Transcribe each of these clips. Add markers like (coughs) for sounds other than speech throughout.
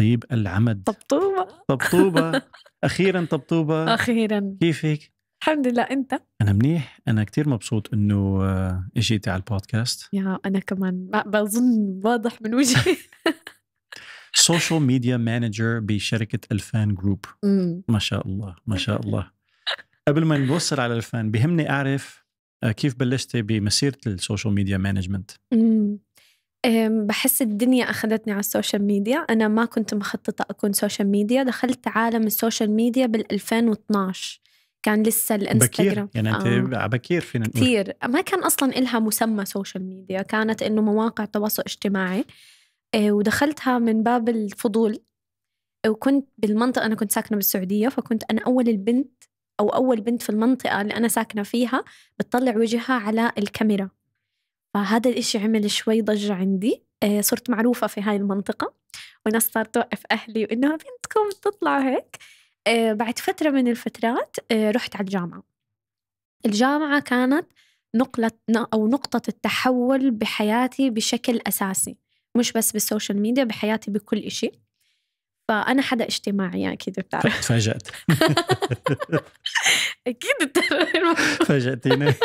طيب العمد طبطوبة طبطوبة (laughs) أخيرا طبطوبة أخيرا كيفك؟ الحمد لله أنت أنا منيح أنا كتير مبسوط إنه آه، إجيتي على البودكاست يا أنا كمان بظن واضح من وجهي سوشيال ميديا مانجر بشركة الفان جروب ما شاء الله ما شاء الله قبل ما نوصل على الفان بهمني أعرف آه، كيف بلشتي بمسيرة السوشيال ميديا مانجمنت؟ بحس الدنيا أخذتني على السوشيال ميديا أنا ما كنت مخططة أكون سوشيال ميديا دخلت عالم السوشيال ميديا بال2012 كان لسه الانستغرام بكير يعني انت آه. بكير فينا نقول كثير ما كان اصلا إلها مسمى سوشيال ميديا كانت انه مواقع تواصل اجتماعي آه ودخلتها من باب الفضول وكنت بالمنطقه انا كنت ساكنه بالسعوديه فكنت انا اول البنت او اول بنت في المنطقه اللي انا ساكنه فيها بتطلع وجهها على الكاميرا فهذا الإشي عمل شوي ضجة عندي آه، صرت معروفة في هاي المنطقة وناس صارت توقف أهلي وإنها بنتكم تطلع هيك آه، بعد فترة من الفترات آه، رحت على الجامعة الجامعة كانت نقلة أو نقطة التحول بحياتي بشكل أساسي مش بس بالسوشيال ميديا بحياتي بكل إشي فأنا حدا اجتماعي أكيد بتعرف تفاجأت (laughs) أكيد بتعرف (laughs) فاجأتيني (laughs)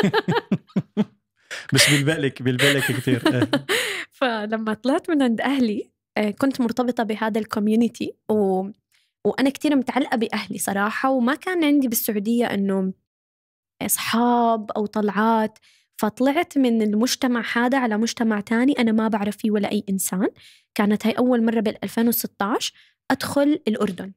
مش بالبالك بالبالك كثير إيه. (laughs) فلما طلعت من عند اهلي آه، كنت مرتبطه بهذا الكوميونتي و... وانا كثير متعلقه باهلي صراحه وما كان عندي بالسعوديه انه اصحاب آه، او طلعات فطلعت من المجتمع هذا على مجتمع تاني انا ما بعرف فيه ولا اي انسان كانت هاي اول مره بال 2016 ادخل الاردن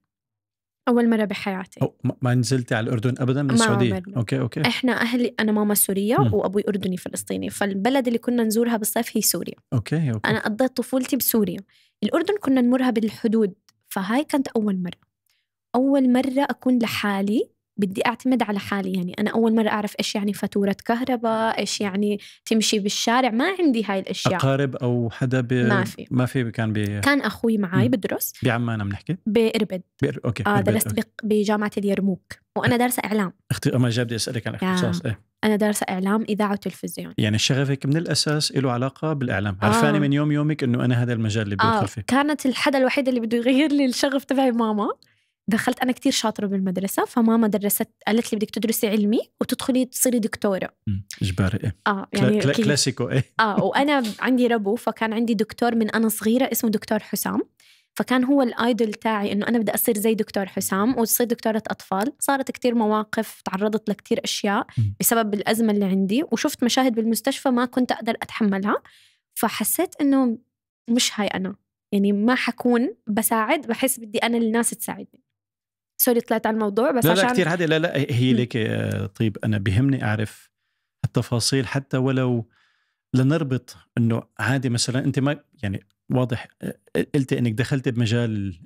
اول مره بحياتي ما نزلتي على الاردن ابدا من السعوديه عمرنا. اوكي اوكي احنا اهلي انا ماما سوريه م. وابوي اردني فلسطيني فالبلد اللي كنا نزورها بالصيف هي سوريا اوكي اوكي انا قضيت طفولتي بسوريا الاردن كنا نمرها بالحدود فهاي كانت اول مره اول مره اكون لحالي بدي اعتمد على حالي يعني انا اول مره اعرف ايش يعني فاتوره كهرباء ايش يعني تمشي بالشارع ما عندي هاي الاشياء اقارب او حدا ب... ما في ما في كان بي... كان اخوي معي م. بدرس بعمان عم نحكي باربد بير... اوكي آه درست أوكي. بجامعه اليرموك وانا دارسه اعلام اخت... ما جاب بدي اسالك عن اختصاص ايه انا دارسه اعلام اذاعه وتلفزيون يعني شغفك من الاساس له علاقه بالاعلام آه. عرفاني من يوم يومك انه انا هذا المجال اللي بدي آه. فيه كانت الحدا الوحيد اللي بده يغير لي الشغف تبعي ماما دخلت انا كثير شاطره بالمدرسه فماما درست قالت لي بدك تدرسي علمي وتدخلي تصيري دكتوره اجباري إيه. اه يعني كلا كلاسيكو ايه اه وانا عندي ربو فكان عندي دكتور من انا صغيره اسمه دكتور حسام فكان هو الايدول تاعي انه انا بدي اصير زي دكتور حسام وتصير دكتوره اطفال صارت كثير مواقف تعرضت لكثير اشياء بسبب الازمه اللي عندي وشفت مشاهد بالمستشفى ما كنت اقدر اتحملها فحسيت انه مش هاي انا يعني ما حكون بساعد بحس بدي انا الناس تساعدني سوري طلعت على الموضوع بس لا عشان لا كثير عادي لا لا هي ليك آه، طيب انا بهمني اعرف التفاصيل حتى ولو لنربط انه عادي مثلا انت ما يعني واضح آه، آه، قلتي انك دخلتي بمجال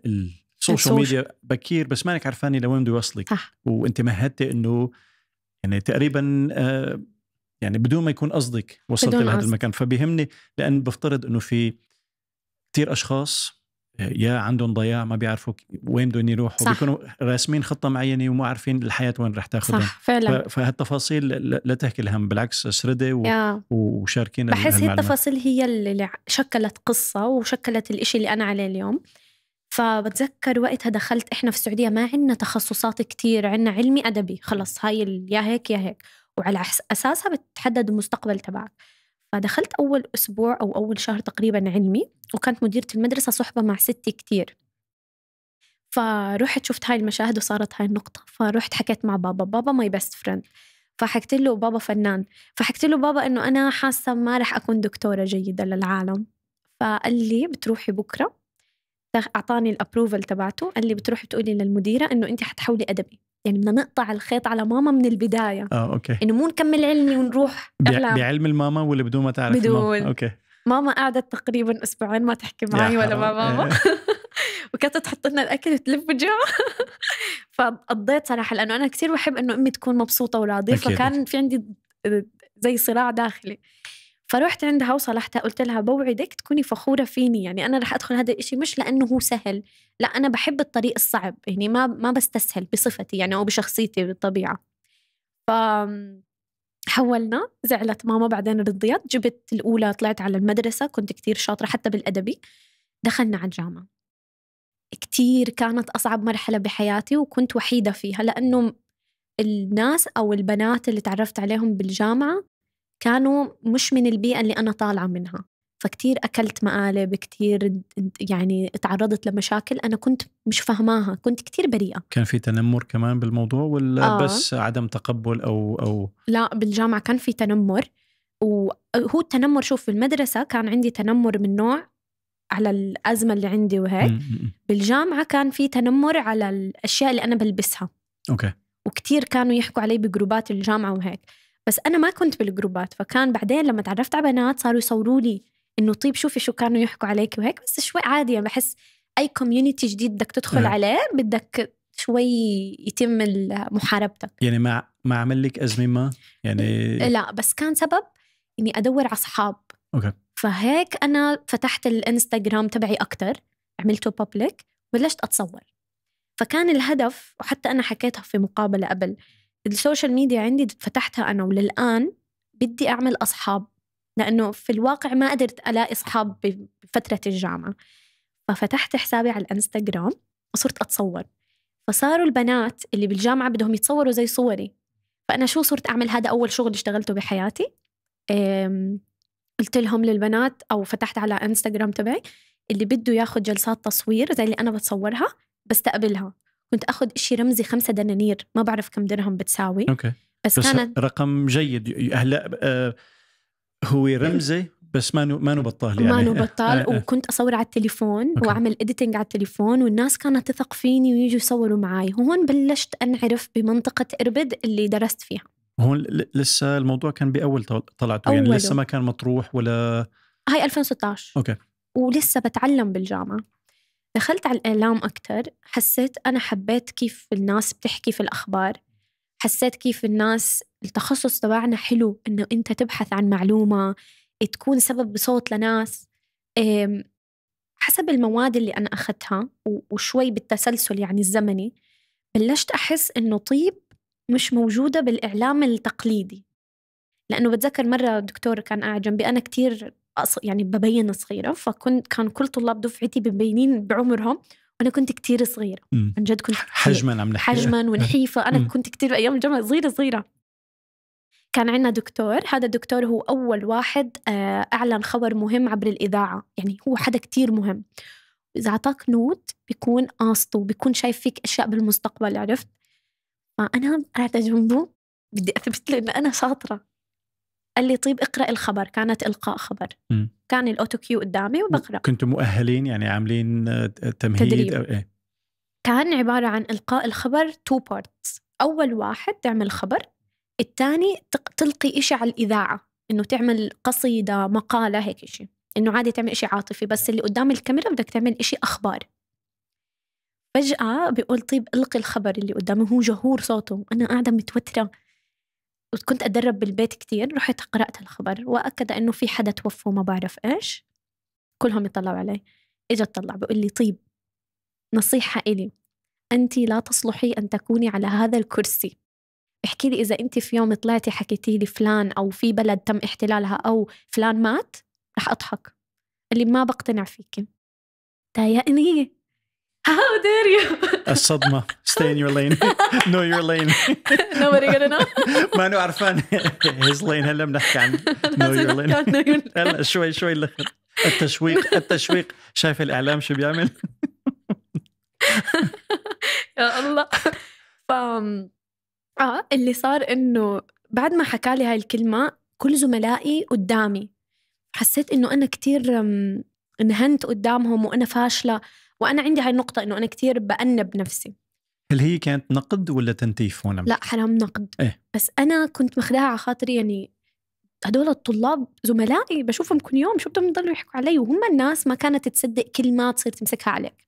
السوشيال ميديا بكير بس مانك عرفانه لوين بده يوصلك صح وانت مهدتي انه يعني تقريبا يعني بدون ما يكون قصدك وصلت لهذا المكان فبيهمني لان بفترض انه في كثير اشخاص يا عندهم ضياع ما بيعرفوا وين بدهم يروحوا صح. بيكونوا راسمين خطه معينه وما عارفين الحياه وين رح تاخذهم صح فعلا فهالتفاصيل لا تحكي الهم بالعكس سردي و... وشاركينا بحس هي التفاصيل هي اللي شكلت قصه وشكلت الإشي اللي انا عليه اليوم فبتذكر وقتها دخلت احنا في السعوديه ما عندنا تخصصات كتير عندنا علمي ادبي خلص هاي يا هيك يا هيك وعلى اساسها بتحدد المستقبل تبعك فدخلت أول أسبوع أو أول شهر تقريبا علمي وكانت مديرة المدرسة صحبة مع ستي كتير فرحت شفت هاي المشاهد وصارت هاي النقطة فرحت حكيت مع بابا بابا ماي بيست فريند فحكيت له بابا فنان فحكيت له بابا انه انا حاسه ما رح اكون دكتوره جيده للعالم فقال لي بتروحي بكره اعطاني الابروفل تبعته قال لي بتروحي تقولي للمديره انه انت حتحولي ادبي يعني بدنا نقطع الخيط على ماما من البدايه اه اوكي انه مو نكمل علمي ونروح أحلام. بعلم الماما ولا بدون ما تعرف بدون اوكي ماما قعدت تقريبا اسبوعين ما تحكي معي ولا مع ماما إيه. (laughs) وكانت تحط لنا الاكل وتلف جوا (laughs) فقضيت صراحه لانه انا كثير بحب انه امي تكون مبسوطه وراضيه فكان في عندي زي صراع داخلي فروحت عندها وصلحتها قلت لها بوعدك تكوني فخوره فيني يعني انا رح ادخل هذا الشيء مش لانه هو سهل لا انا بحب الطريق الصعب يعني ما ما بستسهل بصفتي يعني او بشخصيتي بالطبيعه ف حولنا زعلت ماما بعدين رضيت جبت الأولى طلعت على المدرسة كنت كتير شاطرة حتى بالأدبي دخلنا على الجامعة كتير كانت أصعب مرحلة بحياتي وكنت وحيدة فيها لأنه الناس أو البنات اللي تعرفت عليهم بالجامعة كانوا مش من البيئة اللي أنا طالعة منها فكتير أكلت مقالب كتير يعني تعرضت لمشاكل أنا كنت مش فاهماها كنت كتير بريئة كان في تنمر كمان بالموضوع ولا آه. بس عدم تقبل أو, أو لا بالجامعة كان في تنمر وهو التنمر شوف في المدرسة كان عندي تنمر من نوع على الأزمة اللي عندي وهيك بالجامعة كان في تنمر على الأشياء اللي أنا بلبسها أوكي وكتير كانوا يحكوا علي بجروبات الجامعة وهيك بس انا ما كنت بالجروبات فكان بعدين لما تعرفت على بنات صاروا يصوروا لي انه طيب شوفي شو كانوا يحكوا عليك وهيك بس شوي عادي يعني بحس اي كوميونتي جديد بدك تدخل أه. عليه بدك شوي يتم محاربتك يعني ما ما عمل لك ازمه ما يعني إيه، لا بس كان سبب اني ادور على اصحاب اوكي فهيك انا فتحت الانستغرام تبعي اكثر عملته بابليك بلشت اتصور فكان الهدف وحتى انا حكيتها في مقابله قبل السوشيال ميديا عندي فتحتها انا وللان بدي اعمل اصحاب لانه في الواقع ما قدرت الاقي اصحاب بفتره الجامعه ففتحت حسابي على الانستغرام وصرت اتصور فصاروا البنات اللي بالجامعه بدهم يتصوروا زي صوري فانا شو صرت اعمل هذا اول شغل اشتغلته بحياتي قلت لهم للبنات او فتحت على انستغرام تبعي اللي بده ياخذ جلسات تصوير زي اللي انا بتصورها بستقبلها كنت اخذ شيء رمزي خمسة دنانير ما بعرف كم درهم بتساوي اوكي بس, بس كانت رقم جيد هلا أه هو رمزي بس ما ما بطال يعني ما بطال (laughs) آه، آه. وكنت اصور على التليفون أوكي. واعمل اديتنج على التليفون والناس كانت تثق فيني ويجوا يصوروا معي وهون بلشت انعرف بمنطقه اربد اللي درست فيها هون لسه الموضوع كان باول طلعته يعني لسه ما كان مطروح ولا هاي 2016 اوكي ولسه بتعلم بالجامعه دخلت على الإعلام أكتر حسيت أنا حبيت كيف الناس بتحكي في الأخبار حسيت كيف الناس التخصص تبعنا حلو إنه أنت تبحث عن معلومة تكون سبب بصوت لناس حسب المواد اللي أنا أخذتها وشوي بالتسلسل يعني الزمني بلشت أحس إنه طيب مش موجودة بالإعلام التقليدي لأنه بتذكر مرة دكتور كان قاعد جنبي أنا كتير يعني ببين صغيره فكنت كان كل طلاب دفعتي مبينين بعمرهم وانا كنت كتير صغيره عن جد كنت حجما عم نحكي حجما ونحيفه انا كنت كتير ايام الجامعه صغيره صغيره كان عندنا دكتور هذا الدكتور هو اول واحد آه، اعلن خبر مهم عبر الاذاعه يعني هو حدا كتير مهم اذا اعطاك نوت بيكون قاصته بيكون شايف فيك اشياء بالمستقبل عرفت فانا قاعده جنبه بدي اثبت له ان انا شاطره قال لي طيب اقرأ الخبر كانت إلقاء خبر م. كان الأوتو كيو قدامي وبقرأ كنتم مؤهلين يعني عاملين آه، تمهيد تدريب. أو إيه؟ كان عبارة عن إلقاء الخبر تو بارتس أول واحد تعمل خبر الثاني تلقي إشي على الإذاعة إنه تعمل قصيدة مقالة هيك إشي إنه عادي تعمل إشي عاطفي بس اللي قدام الكاميرا بدك تعمل إشي أخبار فجأة بيقول طيب ألقي الخبر اللي قدامي هو جهور صوته أنا قاعدة متوترة وكنت أدرب بالبيت كتير رحت قرأت الخبر وأكد أنه في حدا توفى وما بعرف إيش كلهم يطلعوا علي إجا تطلع بقول لي طيب نصيحة إلي أنت لا تصلحي أن تكوني على هذا الكرسي احكي لي إذا أنت في يوم طلعتي حكيتي لي فلان أو في بلد تم احتلالها أو فلان مات رح أضحك اللي ما بقتنع فيكي تايقني How dare you? الصدمة stay in your lane (laughs) know your lane nobody gonna know (laughs) ما نو عرفان his lane هلا بنحكي عن (laughs) know your lane هلا شوي شوي التشويق التشويق شايف الإعلام شو بيعمل يا الله ف اه اللي صار انه بعد ما حكى لي هاي الكلمة كل زملائي قدامي حسيت انه انا كتير انهنت قدامهم وانا فاشله وانا عندي هاي النقطه انه انا كثير بانب نفسي هل هي كانت نقد ولا تنتيف هون لا حرام نقد إيه؟ بس انا كنت مخداها على خاطري يعني هدول الطلاب زملائي بشوفهم كل يوم شو بدهم يضلوا يحكوا علي وهم الناس ما كانت تصدق كلمه تصير تمسكها عليك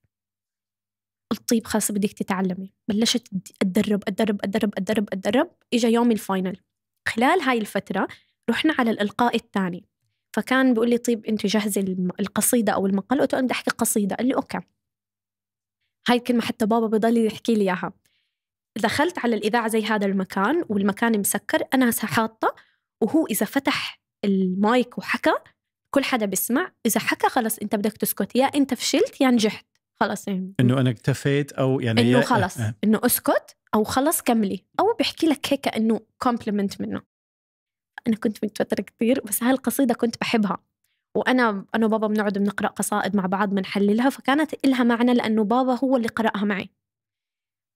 الطيب خاصة بدك تتعلمي بلشت اتدرب اتدرب اتدرب اتدرب اتدرب اجى يوم الفاينل خلال هاي الفتره رحنا على الالقاء الثاني فكان بيقول لي طيب انت جهزي القصيده او المقال قلت له انا بدي احكي قصيده قال لي اوكي هاي الكلمة حتى بابا بضل يحكي لي إياها دخلت على الإذاعة زي هذا المكان والمكان مسكر أنا حاطة وهو إذا فتح المايك وحكى كل حدا بيسمع إذا حكى خلص أنت بدك تسكت يا أنت فشلت يا نجحت خلص يعني انه انا اكتفيت او يعني انه خلص أه. انه اسكت او خلص كملي او بحكي لك هيك انه كومبلمنت منه انا كنت متوتره كثير بس هالقصيده كنت بحبها وانا انا وبابا بنقعد بنقرا قصائد مع بعض بنحللها فكانت إلها معنى لانه بابا هو اللي قراها معي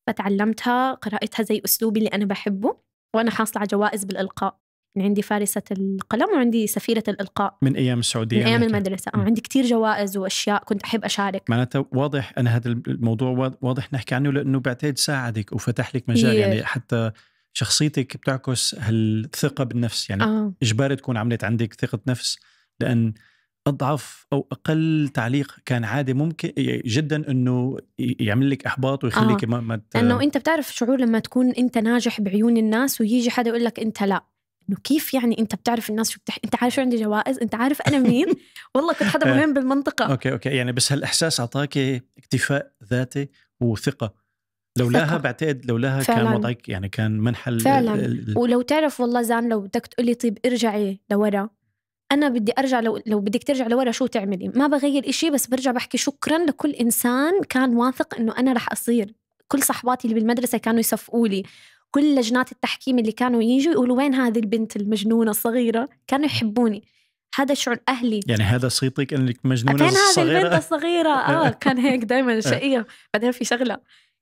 فتعلمتها قراءتها زي اسلوبي اللي انا بحبه وانا حاصله على جوائز بالالقاء يعني عندي فارسة القلم وعندي سفيرة الإلقاء من أيام السعودية من أيام المدرسة أو آه، عندي كتير جوائز وأشياء كنت أحب أشارك معناتها واضح أنا هذا الموضوع واضح نحكي عنه لأنه بعتقد ساعدك وفتح لك مجال هي. يعني حتى شخصيتك بتعكس هالثقة بالنفس يعني آه. إجباري تكون عملت عندك ثقة نفس لأن اضعف او اقل تعليق كان عادي ممكن جدا انه يعمل لك احباط ويخليك آه. ما, ما ت... انه انت بتعرف شعور لما تكون انت ناجح بعيون الناس ويجي حدا يقول لك انت لا انه كيف يعني انت بتعرف الناس شو بتح... انت عارف شو عندي جوائز انت عارف انا مين (laughs) والله كنت حدا آه. مهم بالمنطقه اوكي اوكي يعني بس هالاحساس اعطاك اكتفاء ذاتي وثقه لولاها بعتقد لولاها كان وضعك يعني كان منحل فعلا ال... ولو تعرف والله زان لو بدك تقولي طيب ارجعي لورا انا بدي ارجع لو لو بدك ترجع لورا شو تعملي ما بغير إشي بس برجع بحكي شكرا لكل انسان كان واثق انه انا رح اصير كل صحباتي اللي بالمدرسه كانوا يصفقوا لي كل لجنات التحكيم اللي كانوا يجوا يقولوا وين هذه البنت المجنونه الصغيره كانوا يحبوني هذا شعور اهلي يعني هذا صيتك انك مجنونه كان هذه البنت الصغيره (laughs) اه كان هيك دائما إيه. شقيه بعدين في شغله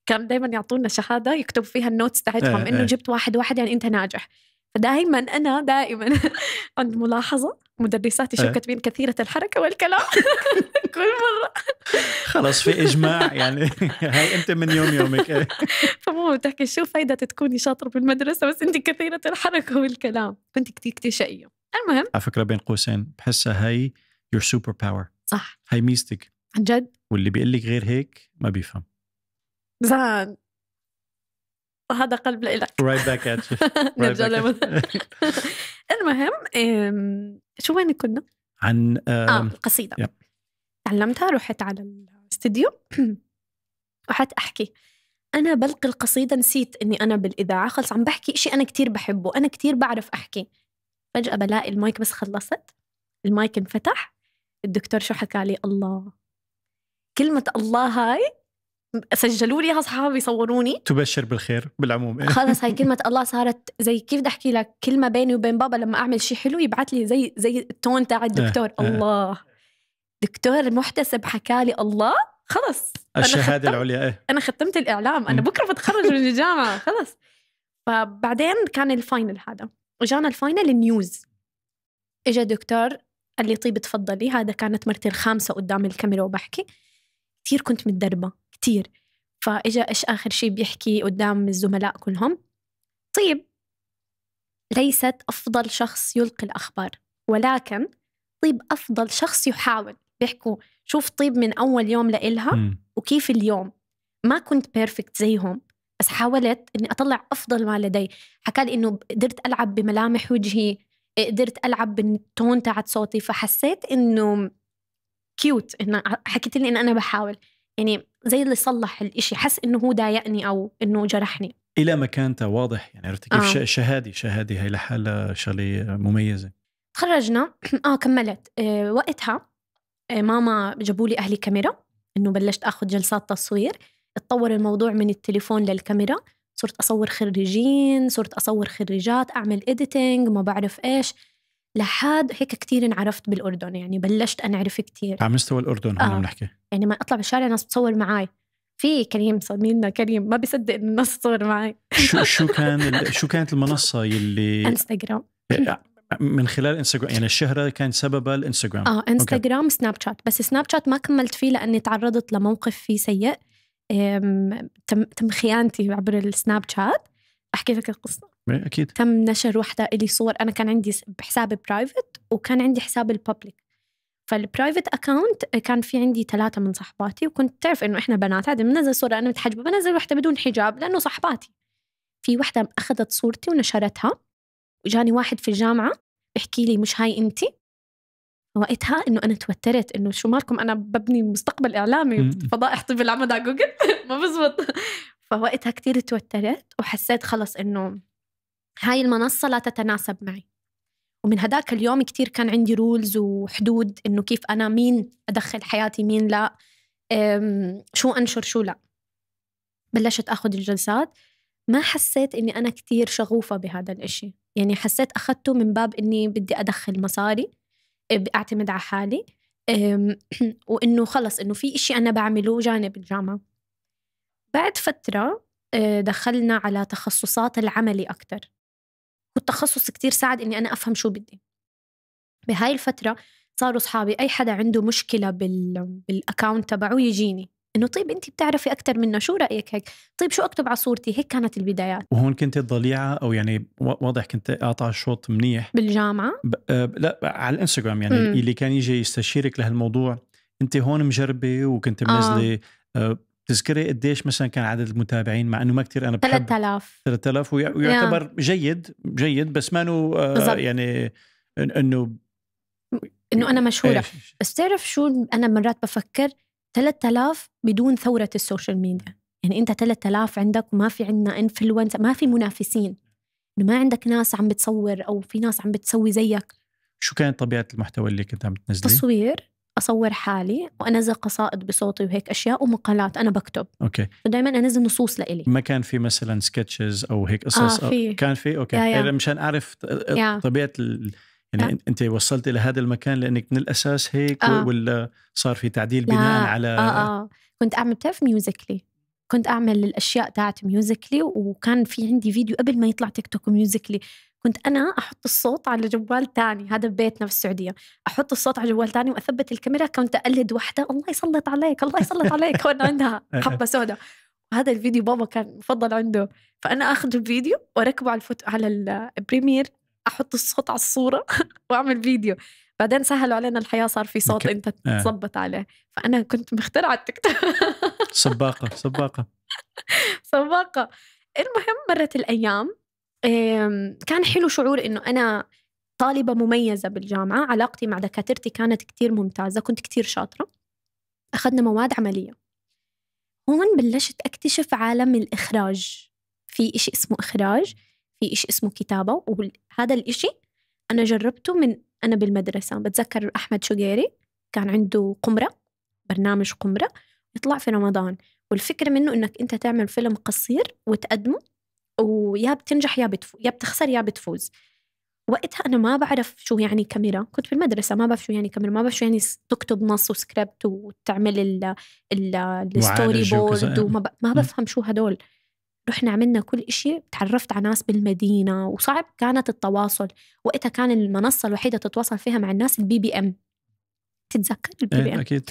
كان دائما يعطونا شهاده يكتب فيها النوتس تاعتهم إيه، انه إيه. جبت واحد واحد يعني انت ناجح فدائما أنا دائما (laughs) عند ملاحظة مدرساتي شو إيه. كاتبين كثيرة الحركة والكلام (laughs) كل مرة خلص في إجماع (laughs) يعني هاي أنت من يوم يومك إيه. فمو بتحكي شو فايدة تكوني شاطرة بالمدرسة بس أنت كثيرة الحركة والكلام كنت كثير كثير شقية المهم على فكرة بين قوسين بحسها هي يور سوبر باور صح هاي ميزتك عن جد واللي بيقول لك غير هيك ما بيفهم زان هذا قلب لإلك رايت باك ات نرجع (laughs) المهم شو وين كنا؟ عن اه القصيده آه، تعلمتها رحت على الاستديو رحت (clears throat) احكي انا بلقي القصيده نسيت اني انا بالاذاعه خلص عم بحكي شيء انا كتير بحبه انا كتير بعرف احكي فجاه بلاقي المايك بس خلصت المايك انفتح الدكتور شو حكى لي الله كلمة الله هاي سجلوا لي اصحابي صوروني تبشر بالخير بالعموم إيه. خلص هاي (laughs) كلمه الله صارت زي كيف بدي احكي لك كلمه بيني وبين بابا لما اعمل شيء حلو يبعث لي زي زي التون تاع إيه، الدكتور إيه. الله دكتور محتسب حكى لي الله خلص الشهاده العليا ايه انا ختمت الاعلام انا بكره بتخرج من الجامعه (laughs) خلص فبعدين كان الفاينل هذا وجانا الفاينل نيوز اجى دكتور قال لي طيب تفضلي هذا كانت مرتي الخامسه قدام الكاميرا وبحكي كثير كنت متدربه كتير فاجا ايش اخر شيء بيحكي قدام الزملاء كلهم طيب ليست افضل شخص يلقي الاخبار ولكن طيب افضل شخص يحاول بيحكوا شوف طيب من اول يوم لإلها وكيف اليوم ما كنت بيرفكت زيهم بس حاولت اني اطلع افضل ما لدي حكى لي انه قدرت العب بملامح وجهي قدرت العب بالتون تاعت صوتي فحسيت انه كيوت انه حكيت لي ان انا بحاول يعني زي اللي صلح الإشي حس إنه هو ضايقني أو إنه جرحني إلى مكانته واضح يعني عرفت كيف آه. شهادي شهادي هي لحالها شغلة مميزة تخرجنا (clears throat) آه كملت آه وقتها آه ماما جابوا لي أهلي كاميرا إنه بلشت أخذ جلسات تصوير اتطور الموضوع من التليفون للكاميرا صرت أصور خريجين صرت أصور خريجات أعمل إديتنج ما بعرف إيش لحد هيك كتير انعرفت بالاردن يعني بلشت انعرف كتير على مستوى الاردن هون آه. يعني ما اطلع بالشارع ناس بتصور معي في كريم زميلنا كريم ما بيصدق انه الناس تصور معي شو (laughs) شو كان شو كانت المنصه يلي انستغرام آه، آه، من خلال انستغرام يعني الشهره كان سببها الانستغرام اه انستغرام okay. سناب شات بس سناب شات ما كملت فيه لاني تعرضت لموقف فيه سيء تم تم خيانتي عبر السناب شات احكي لك القصه إيه، اكيد تم نشر وحده الي صور انا كان عندي حساب برايفت وكان عندي حساب الببليك فالبرايفت اكونت كان في عندي ثلاثه من صحباتي وكنت تعرف انه احنا بنات عادي بننزل صوره انا متحجبه بنزل وحده بدون حجاب لانه صحباتي في وحده اخذت صورتي ونشرتها وجاني واحد في الجامعه بحكي لي مش هاي انت وقتها انه انا توترت انه شو مالكم انا ببني مستقبل اعلامي فضائح طب العمد على جوجل (laughs) ما بزبط فوقتها كثير توترت وحسيت خلص انه هاي المنصة لا تتناسب معي ومن هداك اليوم كتير كان عندي رولز وحدود إنه كيف أنا مين أدخل حياتي مين لا شو أنشر شو لا بلشت أخذ الجلسات ما حسيت إني أنا كتير شغوفة بهذا الإشي يعني حسيت أخذته من باب إني بدي أدخل مصاري أه، أعتمد على حالي (clears throat) وإنه خلص إنه في إشي أنا بعمله جانب الجامعة بعد فترة أه، دخلنا على تخصصات العملي أكتر والتخصص كتير ساعد اني انا افهم شو بدي بهاي الفتره صاروا اصحابي اي حدا عنده مشكله بال بالاكاونت تبعه يجيني انه طيب انت بتعرفي اكثر منا شو رايك هيك طيب شو اكتب على صورتي هيك كانت البدايات وهون كنت ضليعه او يعني واضح كنت قاطع الشوط منيح بالجامعه ب... ب... آه، لا على الانستغرام يعني م. اللي كان يجي يستشيرك لهالموضوع انت هون مجربه وكنت منزله آه, آه، تذكري قديش مثلا كان عدد المتابعين مع انه ما كثير انا بحب 3000 3000 ويعتبر yeah. جيد جيد بس ما آه يعني انه انه انا مشهوره إيش. بس تعرف شو انا مرات بفكر 3000 بدون ثوره السوشيال ميديا يعني انت 3000 عندك وما في عندنا انفلونس ما في منافسين انه ما عندك ناس عم بتصور او في ناس عم بتسوي زيك شو كانت طبيعه المحتوى اللي كنت عم تنزليه تصوير اصور حالي وانزل قصائد بصوتي وهيك اشياء ومقالات انا بكتب اوكي ودائما انزل نصوص لإلي ما كان في مثلا سكتشز او هيك آه، قصص آه في. كان في اوكي يا يا. مشان اعرف طبيعه ال... يعني أه. انت وصلت لهذا المكان لانك من الاساس هيك أه. ولا صار في تعديل بناء آه، على اه اه كنت اعمل بتعرف ميوزيكلي كنت اعمل الاشياء تاعت ميوزيكلي وكان في عندي فيديو قبل ما يطلع تيك توك ميوزيكلي كنت أنا أحط الصوت على جوال ثاني هذا ببيتنا في السعودية أحط الصوت على جوال ثاني وأثبت الكاميرا كنت أقلد واحدة الله يسلط عليك الله يسلط عليك وأنا عندها (laughs) حبة سوداء هذا الفيديو بابا كان مفضل عنده فأنا أخذ الفيديو وأركبه على الفوت على البريمير أحط الصوت على الصورة (laughs) وأعمل فيديو بعدين سهلوا علينا الحياه صار في صوت انت تظبط آه. عليه فانا كنت مخترعه التيك توك سباقه سباقه (laughs) سباقه المهم مرت الايام كان حلو شعور انه انا طالبه مميزه بالجامعه علاقتي مع دكاترتي كانت كتير ممتازه كنت كتير شاطره اخذنا مواد عمليه هون بلشت اكتشف عالم الاخراج في إشي اسمه اخراج في إشي اسمه كتابه وهذا الإشي انا جربته من انا بالمدرسه بتذكر احمد شقيري كان عنده قمره برنامج قمره يطلع في رمضان والفكره منه انك انت تعمل فيلم قصير وتقدمه ويا بتنجح يا بتف... يا بتخسر يا بتفوز وقتها انا ما بعرف شو يعني كاميرا كنت بالمدرسه ما بعرف شو يعني كاميرا ما بعرف شو يعني تكتب نص وسكريبت وتعمل ال ال الستوري بورد إيه. وما ب... ما بفهم شو هدول رحنا عملنا كل إشي تعرفت على ناس بالمدينة وصعب كانت التواصل وقتها كان المنصة الوحيدة تتواصل فيها مع الناس البي بي ام تتذكر البي بي ام إيه، أكيد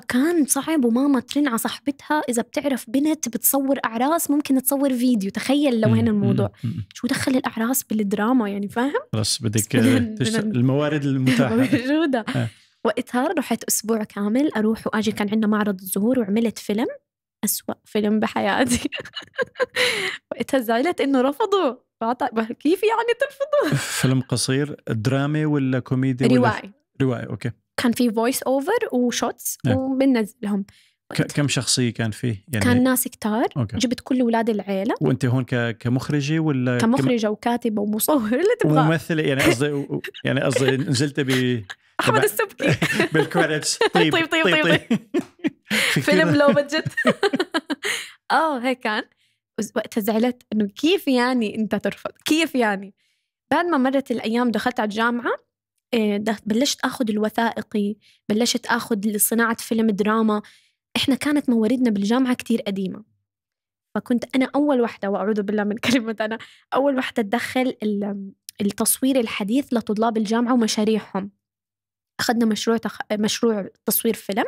فكان صعب وماما ترن على صاحبتها اذا بتعرف بنت بتصور اعراس ممكن تصور فيديو تخيل لو هنا الموضوع شو دخل الاعراس بالدراما يعني فاهم بس بدك (laughs) الموارد المتاحه (laughs) موجوده آه. وقتها رحت اسبوع كامل اروح واجي كان عندنا معرض الزهور وعملت فيلم أسوأ فيلم بحياتي (laughs) وقتها زعلت انه رفضوا كيف يعني ترفضوا فيلم قصير درامي ولا كوميدي ولا روائي روائي اوكي كان في فويس اوفر وشوتس نعم. وبننزلهم كم شخصيه كان فيه؟ يعني كان ناس كتار أوكي. جبت كل اولاد العيله وانت هون كمخرجه ولا كمخرجه كم... وكاتبه ومصوره اللي تبغاه وممثله يعني قصدي يعني قصدي نزلت ب (laughs) احمد السبكي (laughs) بالكريدتس (laughs) طيب طيب طيب, طيب, طيب, فيلم لو بجت اه هيك كان وقتها زعلت انه كيف يعني انت ترفض؟ كيف يعني؟ بعد ما مرت الايام دخلت على الجامعه إيه، بلشت اخذ الوثائقي بلشت اخذ صناعه فيلم دراما احنا كانت مواردنا بالجامعه كتير قديمه فكنت انا اول وحده واعوذ بالله من (laughs) كلمه انا اول وحده تدخل التصوير الحديث لطلاب الجامعه ومشاريعهم اخذنا مشروع تخ... مشروع تصوير فيلم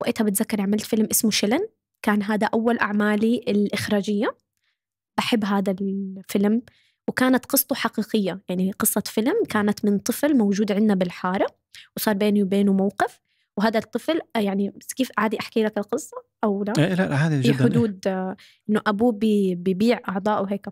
وقتها بتذكر عملت فيلم اسمه شلن كان هذا اول اعمالي الاخراجيه بحب هذا الفيلم وكانت قصته حقيقية يعني قصة فيلم كانت من طفل موجود عندنا بالحارة وصار بيني وبينه موقف وهذا الطفل آه، يعني كيف عادي احكي لك القصه او لا؟ إيه لا عادي جدا في حدود آه، انه ابوه ببيع اعضائه هيك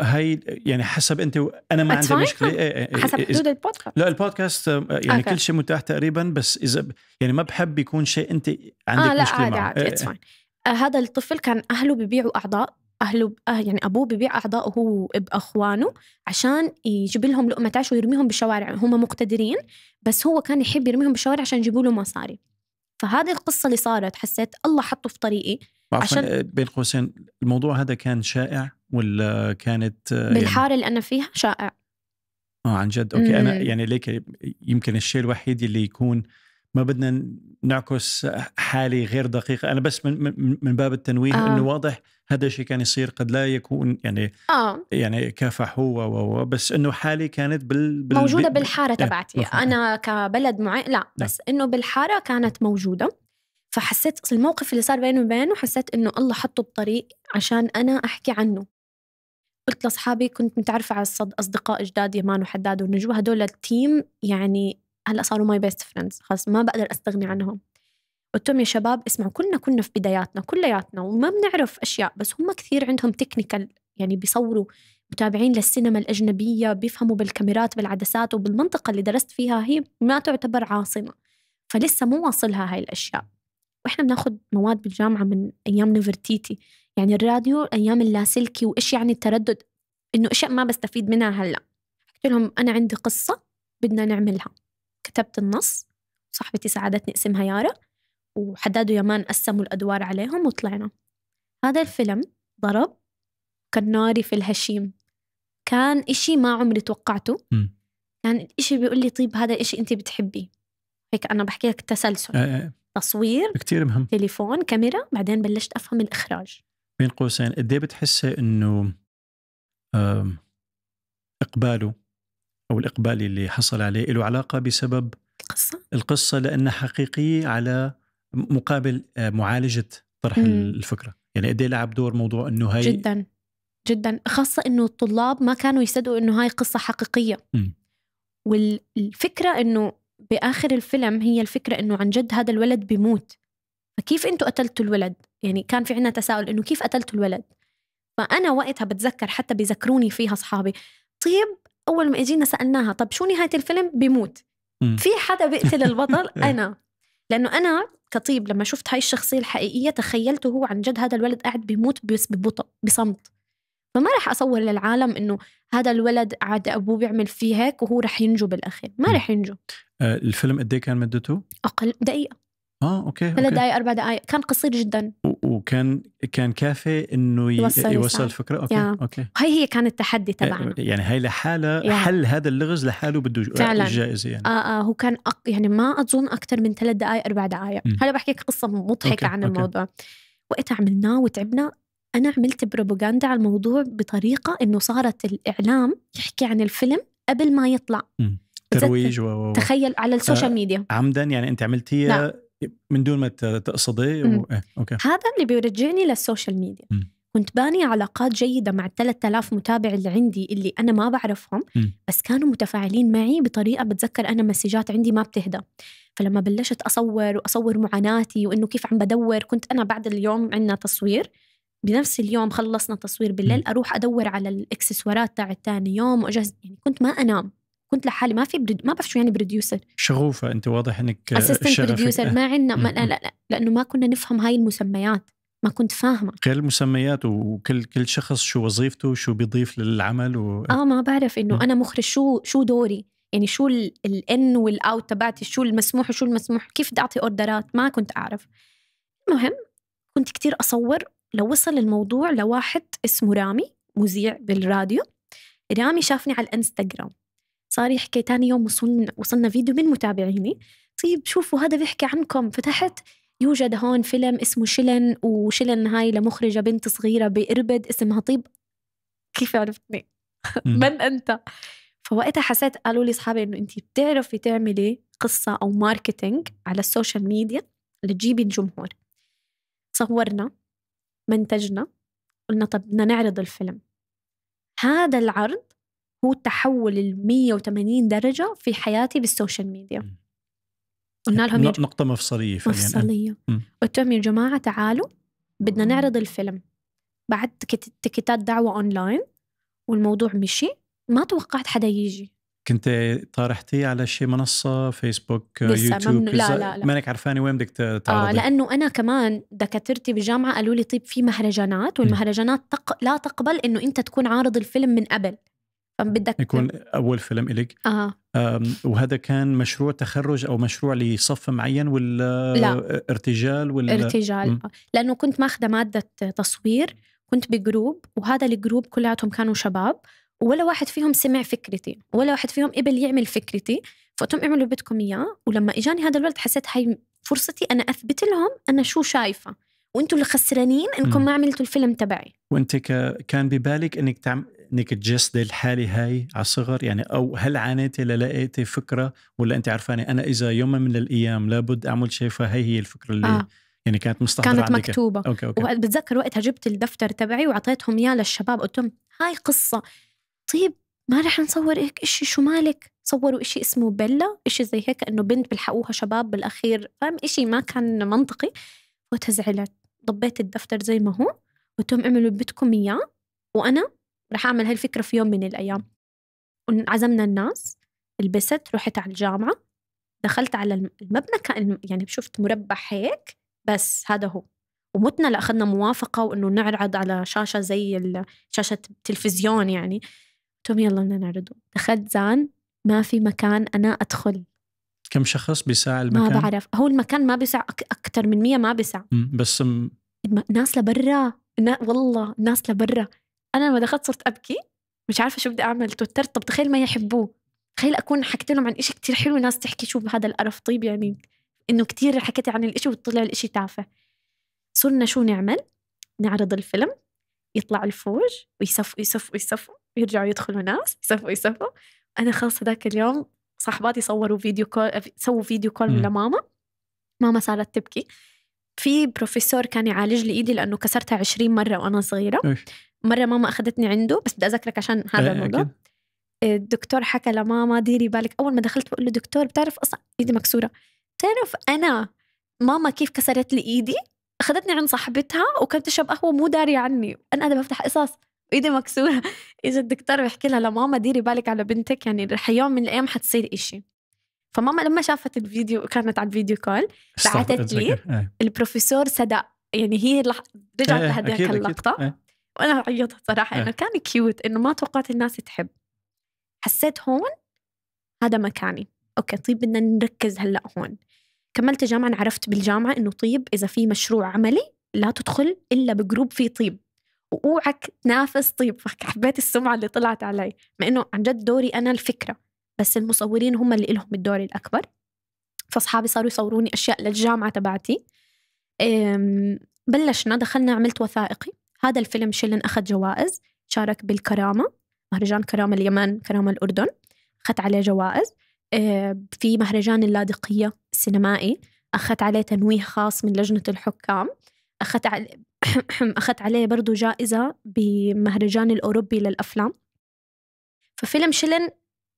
هاي يعني حسب انت و... انا ما عندي مشكله إيه،, إيه إيه حسب إيه، حدود البودكاست لا البودكاست آه، يعني أوكي. كل شيء متاح تقريبا بس اذا يعني ما بحب يكون شيء انت عندك آه لا مشكله عادي معه عادي اتس فاين إيه. هذا الطفل كان اهله ببيعوا اعضاء اهله آه، يعني ابوه ببيع اعضائه هو باخوانه عشان يجيب لهم لقمه عيش ويرميهم بالشوارع هم مقتدرين بس هو كان يحب يرميهم بالشوارع عشان يجيبوا له مصاري فهذه القصه اللي صارت حسيت الله حطه في طريقي عشان آه، بين قوسين الموضوع هذا كان شائع ولا كانت آه، يعني بالحاره اللي انا فيها شائع اه عن جد اوكي مم. انا يعني ليك يمكن الشيء الوحيد اللي يكون ما بدنا نعكس حالي غير دقيقه انا بس من من, باب التنويه آه. انه واضح هذا الشيء كان يصير قد لا يكون يعني آه. يعني هو وهو بس انه حالي كانت بال, بال موجوده بالحاره إيه، تبعتي آه. انا كبلد معين لا نعم. بس انه بالحاره كانت موجوده فحسيت الموقف اللي صار بيني وبينه حسيت انه الله حطه بطريق عشان انا احكي عنه قلت لاصحابي كنت متعرفه على أصدقاء جداد يمان وحداد ونجوى هدول التيم يعني هلا صاروا ماي بيست فريندز خلص ما بقدر استغني عنهم قلت لهم يا شباب اسمعوا كلنا كنا في بداياتنا كلياتنا وما بنعرف اشياء بس هم كثير عندهم تكنيكال يعني بيصوروا متابعين للسينما الأجنبية بيفهموا بالكاميرات بالعدسات وبالمنطقة اللي درست فيها هي ما تعتبر عاصمة فلسه مو واصلها هاي الأشياء وإحنا بناخد مواد بالجامعة من أيام نفرتيتي يعني الراديو أيام اللاسلكي وإيش يعني التردد إنه أشياء ما بستفيد منها هلأ قلت لهم أنا عندي قصة بدنا نعملها كتبت النص صاحبتي ساعدتني اسمها يارا وحداد ويمان قسموا الأدوار عليهم وطلعنا هذا الفيلم ضرب كناري في الهشيم كان إشي ما عمري توقعته كان كان إشي بيقول لي طيب هذا إشي أنت بتحبيه هيك أنا بحكي لك تسلسل آه،, آه آه. تصوير كتير مهم تليفون كاميرا بعدين بلشت أفهم الإخراج بين قوسين قد ايه بتحسي إنه إقباله او الاقبال اللي حصل عليه له علاقه بسبب القصه القصه لانها حقيقيه على مقابل آه، معالجه طرح مم. الفكره يعني قد إيه لعب دور موضوع انه هاي جدا جدا خاصه انه الطلاب ما كانوا يصدقوا انه هاي قصه حقيقيه مم. والفكره انه باخر الفيلم هي الفكره انه عن جد هذا الولد بيموت فكيف انتم قتلتوا الولد يعني كان في عندنا تساؤل انه كيف قتلتوا الولد فانا وقتها بتذكر حتى بيذكروني فيها اصحابي طيب اول ما اجينا سالناها طب شو نهايه الفيلم بيموت مم. في حدا بيقتل (laughs) البطل إيه. انا لانه انا كطيب لما شفت هاي الشخصيه الحقيقيه تخيلته هو عن جد هذا الولد قاعد بيموت بس ببطء بصمت فما راح اصور للعالم انه هذا الولد عاد ابوه بيعمل فيه هيك وهو راح ينجو بالاخير ما راح ينجو آه، الفيلم قد إيه كان مدته اقل دقيقه اه اوكي ثلاث دقائق اربع دقائق كان قصير جدا وكان كان كافي انه يوصل, يوصل الفكره اوكي yeah. اوكي هاي هي كانت التحدي آه، تبعنا يعني هاي لحالها حل هذا اللغز لحاله بده فعلا الجائزه يعني اه اه هو كان أق... يعني ما اظن اكثر من ثلاث دقائق اربع دقائق هلا بحكيك قصه مضحكه okay. عن الموضوع الموضوع وقتها عملناه وتعبنا انا عملت بروباغندا على الموضوع بطريقه انه صارت الاعلام يحكي عن الفيلم قبل ما يطلع م. ترويج و... تخيل على السوشيال آه، ميديا عمدا يعني انت عملتيها من دون ما تقصدي و... إيه، اوكي هذا اللي بيرجعني للسوشيال ميديا م. كنت باني علاقات جيدة مع ال 3000 متابع اللي عندي اللي أنا ما بعرفهم م. بس كانوا متفاعلين معي بطريقة بتذكر أنا مسجات عندي ما بتهدى فلما بلشت أصور وأصور معاناتي وإنه كيف عم بدور كنت أنا بعد اليوم عندنا تصوير بنفس اليوم خلصنا تصوير بالليل م. أروح أدور على الإكسسوارات تاع ثاني يوم وأجهز يعني كنت ما أنام كنت لحالي ما في برد... ما بعرف شو يعني بروديوسر شغوفه انت واضح انك اسيستنت آه، بروديوسر ما عندنا ما... لا, لا, لا لانه ما كنا نفهم هاي المسميات ما كنت فاهمه غير المسميات وكل كل شخص شو وظيفته شو بيضيف للعمل و... اه ما بعرف انه انا مخرج شو شو دوري يعني شو الان والاوت تبعتي شو المسموح وشو المسموح كيف بدي اعطي اوردرات ما كنت اعرف المهم كنت كتير اصور لو وصل الموضوع لواحد اسمه رامي مذيع بالراديو رامي شافني على الانستغرام صار يحكي تاني يوم وصلنا وصلنا فيديو من متابعيني طيب شوفوا هذا بيحكي عنكم فتحت يوجد هون فيلم اسمه شلن وشلن هاي لمخرجة بنت صغيرة بإربد اسمها طيب كيف عرفتني؟ من أنت؟ فوقتها حسيت قالوا لي أصحابي إنه أنت بتعرفي تعملي قصة أو ماركتينج على السوشيال ميديا لتجيبي الجمهور صورنا منتجنا قلنا طب بدنا نعرض الفيلم هذا العرض هو التحول ال 180 درجة في حياتي بالسوشيال ميديا قلنا لهم يج... نقطة مفصلية فعليا مفصلية قلت لهم يا جماعة تعالوا بدنا نعرض الفيلم بعد تكتات دعوة أونلاين والموضوع مشي ما توقعت حدا يجي كنت طارحتيه على شي منصه فيسبوك يوتيوب ممنو... لا لا لا مانك عرفاني وين بدك آه، تعرضي آه لانه انا كمان دكاترتي بالجامعه قالوا لي طيب في مهرجانات والمهرجانات تق... لا تقبل انه انت تكون عارض الفيلم من قبل فبدك يكون اول فيلم الك اها وهذا كان مشروع تخرج او مشروع لصف معين ولا لا. ارتجال ولا ارتجال م. آه. لانه كنت ماخذه ماده تصوير كنت بجروب وهذا الجروب كلياتهم كانوا شباب ولا واحد فيهم سمع فكرتي ولا واحد فيهم قبل يعمل فكرتي فقلت لهم اعملوا اللي بدكم اياه ولما اجاني هذا الولد حسيت هاي فرصتي انا اثبت لهم انا شو شايفه وانتم اللي خسرانين انكم ما عملتوا الفيلم تبعي وانت ك... كان ببالك انك تعم... انك تجسدي الحاله هاي على الصغر يعني او هل عانيتي للاقيتي فكره ولا انت عرفانه انا اذا يوم من الايام لابد اعمل شيء فهي هي الفكره اللي آه. يعني كانت مستحضرة كانت عندك. مكتوبة أوكي أوكي. وبتذكر وقتها جبت الدفتر تبعي وأعطيتهم إياه للشباب قلت لهم هاي قصة طيب ما رح نصور هيك إشي شو مالك صوروا إشي اسمه بيلا إشي زي هيك إنه بنت بلحقوها شباب بالأخير فاهم إشي ما كان منطقي وتزعلت ضبيت الدفتر زي ما هو قلت لهم اعملوا اللي بدكم إياه وأنا رح أعمل هالفكرة في يوم من الأيام عزمنا الناس لبست رحت على الجامعة دخلت على المبنى كان يعني شفت مربع هيك بس هذا هو ومتنا لاخذنا أخذنا موافقة وإنه نعرض على شاشة زي شاشة تلفزيون يعني قلت يلا بدنا نعرضه دخلت زان ما في مكان أنا أدخل كم شخص بيسع المكان؟ ما بعرف هو المكان ما بيسع أكثر من 100 ما بيسع بس م... ناس لبرا والله ناس لبرا انا لما دخلت صرت ابكي مش عارفه شو بدي اعمل توترت طب تخيل ما يحبوه تخيل اكون حكيت لهم عن إشي كتير حلو ناس تحكي شو بهذا القرف طيب يعني انه كتير حكيت عن الإشي وطلع الإشي تافه صرنا شو نعمل نعرض الفيلم يطلع الفوج ويصفوا يصفوا يصفوا يرجعوا يدخلوا ناس يصفوا يصفوا انا خلص هذاك اليوم صاحباتي صوروا فيديو كول آه، سووا فيديو كول لماما ماما صارت تبكي في بروفيسور كان يعالج لي ايدي لانه كسرتها 20 مره وانا صغيره مره ماما اخذتني عنده بس بدي اذكرك عشان هذا إيه، الموضوع إيه، الدكتور حكى لماما ديري بالك اول ما دخلت بقول له دكتور بتعرف اصلا ايدي مكسوره بتعرف انا ماما كيف كسرت لي ايدي اخذتني عند صاحبتها وكانت تشرب قهوه مو داري عني انا قاعده بفتح قصص ايدي مكسوره (laughs) اجى الدكتور بيحكي لها لماما ديري بالك على بنتك يعني رح يوم من الايام حتصير إشي فماما لما شافت الفيديو كانت على الفيديو كول بعثت لي إيه. البروفيسور صدق يعني هي رجعت لهذيك اللقطه وانا عيطت صراحه إيه. انه كان كيوت انه ما توقعت الناس تحب حسيت هون هذا مكاني اوكي طيب بدنا نركز هلا هون كملت جامعه عرفت بالجامعه انه طيب اذا في مشروع عملي لا تدخل الا بجروب فيه طيب واوعك تنافس طيب فحبيت (laughs) السمعه اللي طلعت علي مع انه عن جد دوري انا الفكره بس المصورين هم اللي لهم الدور الاكبر فاصحابي صاروا يصوروني اشياء للجامعه تبعتي بلشنا دخلنا عملت وثائقي هذا الفيلم شلن أخذ جوائز شارك بالكرامة مهرجان كرامة اليمن كرامة الأردن أخذ عليه جوائز آه، في مهرجان اللاذقية السينمائي أخذت عليه تنويه خاص من لجنة الحكام أخذت عليه (coughs) أخذت عليه برضو جائزة بمهرجان الأوروبي للأفلام ففيلم شلن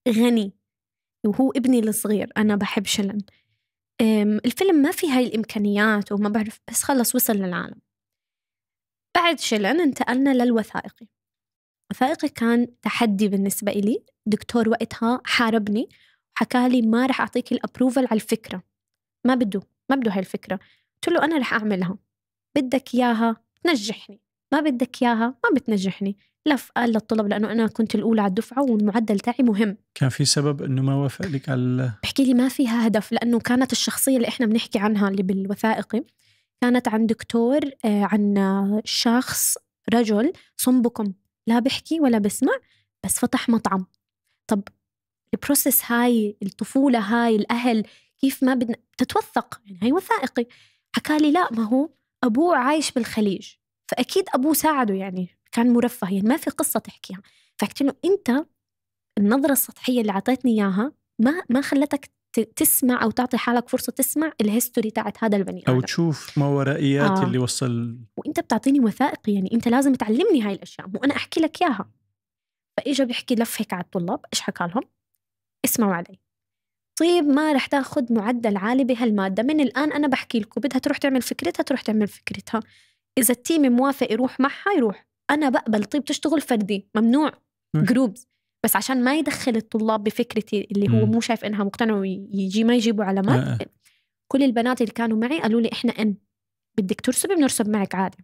غني وهو ابني الصغير أنا بحب شلن الفيلم ما في هاي الإمكانيات وما بعرف بس خلص وصل للعالم بعد شلن انتقلنا للوثائقي وثائقي كان تحدي بالنسبة إلي دكتور وقتها حاربني لي ما رح أعطيك الأبروفل على الفكرة ما بده ما بده هاي الفكرة قلت له أنا رح أعملها بدك إياها تنجحني ما بدك إياها ما بتنجحني لف قال للطلب لأنه أنا كنت الأولى على الدفعة والمعدل تاعي مهم كان في سبب أنه ما وافق لك على بحكي لي ما فيها هدف لأنه كانت الشخصية اللي إحنا بنحكي عنها اللي بالوثائقي كانت عن دكتور آه، عن شخص رجل صنبكم لا بحكي ولا بسمع بس فتح مطعم طب البروسيس هاي الطفولة هاي الأهل كيف ما بدنا تتوثق يعني هي وثائقي حكى لي لا ما هو أبوه عايش بالخليج فأكيد أبوه ساعده يعني كان مرفه يعني ما في قصة تحكيها فحكيت له أنت النظرة السطحية اللي أعطيتني إياها ما ما خلتك تسمع او تعطي حالك فرصه تسمع الهيستوري تاعت هذا البني ادم او تشوف ما ورائيات آه. اللي وصل وانت بتعطيني وثائقي يعني انت لازم تعلمني هاي الاشياء مو انا احكي لك اياها فاجا بيحكي لف هيك على الطلاب ايش حكى لهم اسمعوا علي طيب ما رح تاخذ معدل عالي بهالماده من الان انا بحكي لكم بدها تروح تعمل فكرتها تروح تعمل فكرتها اذا التيم موافق يروح معها يروح انا بقبل طيب تشتغل فردي ممنوع جروبز بس عشان ما يدخل الطلاب بفكرتي اللي هو مو شايف انها مقتنع ويجي ما يجيبوا علامات آه. كل البنات اللي كانوا معي قالوا لي احنا ان بدك ترسبي بنرسب معك عادي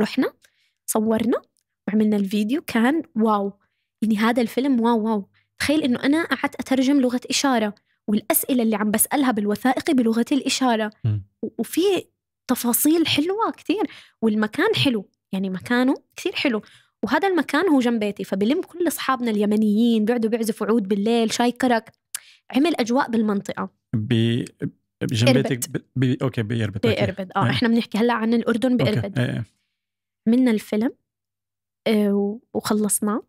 رحنا صورنا وعملنا الفيديو كان واو يعني هذا الفيلم واو واو تخيل انه انا قعدت اترجم لغه اشاره والاسئله اللي عم بسالها بالوثائقي بلغه الاشاره م. وفي تفاصيل حلوه كثير والمكان حلو يعني مكانه كثير حلو وهذا المكان هو جنب بيتي فبلم كل اصحابنا اليمنيين بيقعدوا بيعزفوا عود بالليل شاي كرك عمل اجواء بالمنطقه ب بجنب بيتك ب... اوكي بإربد بإربد اه أي. احنا بنحكي هلا عن الاردن بإربد عملنا الفيلم آه وخلصناه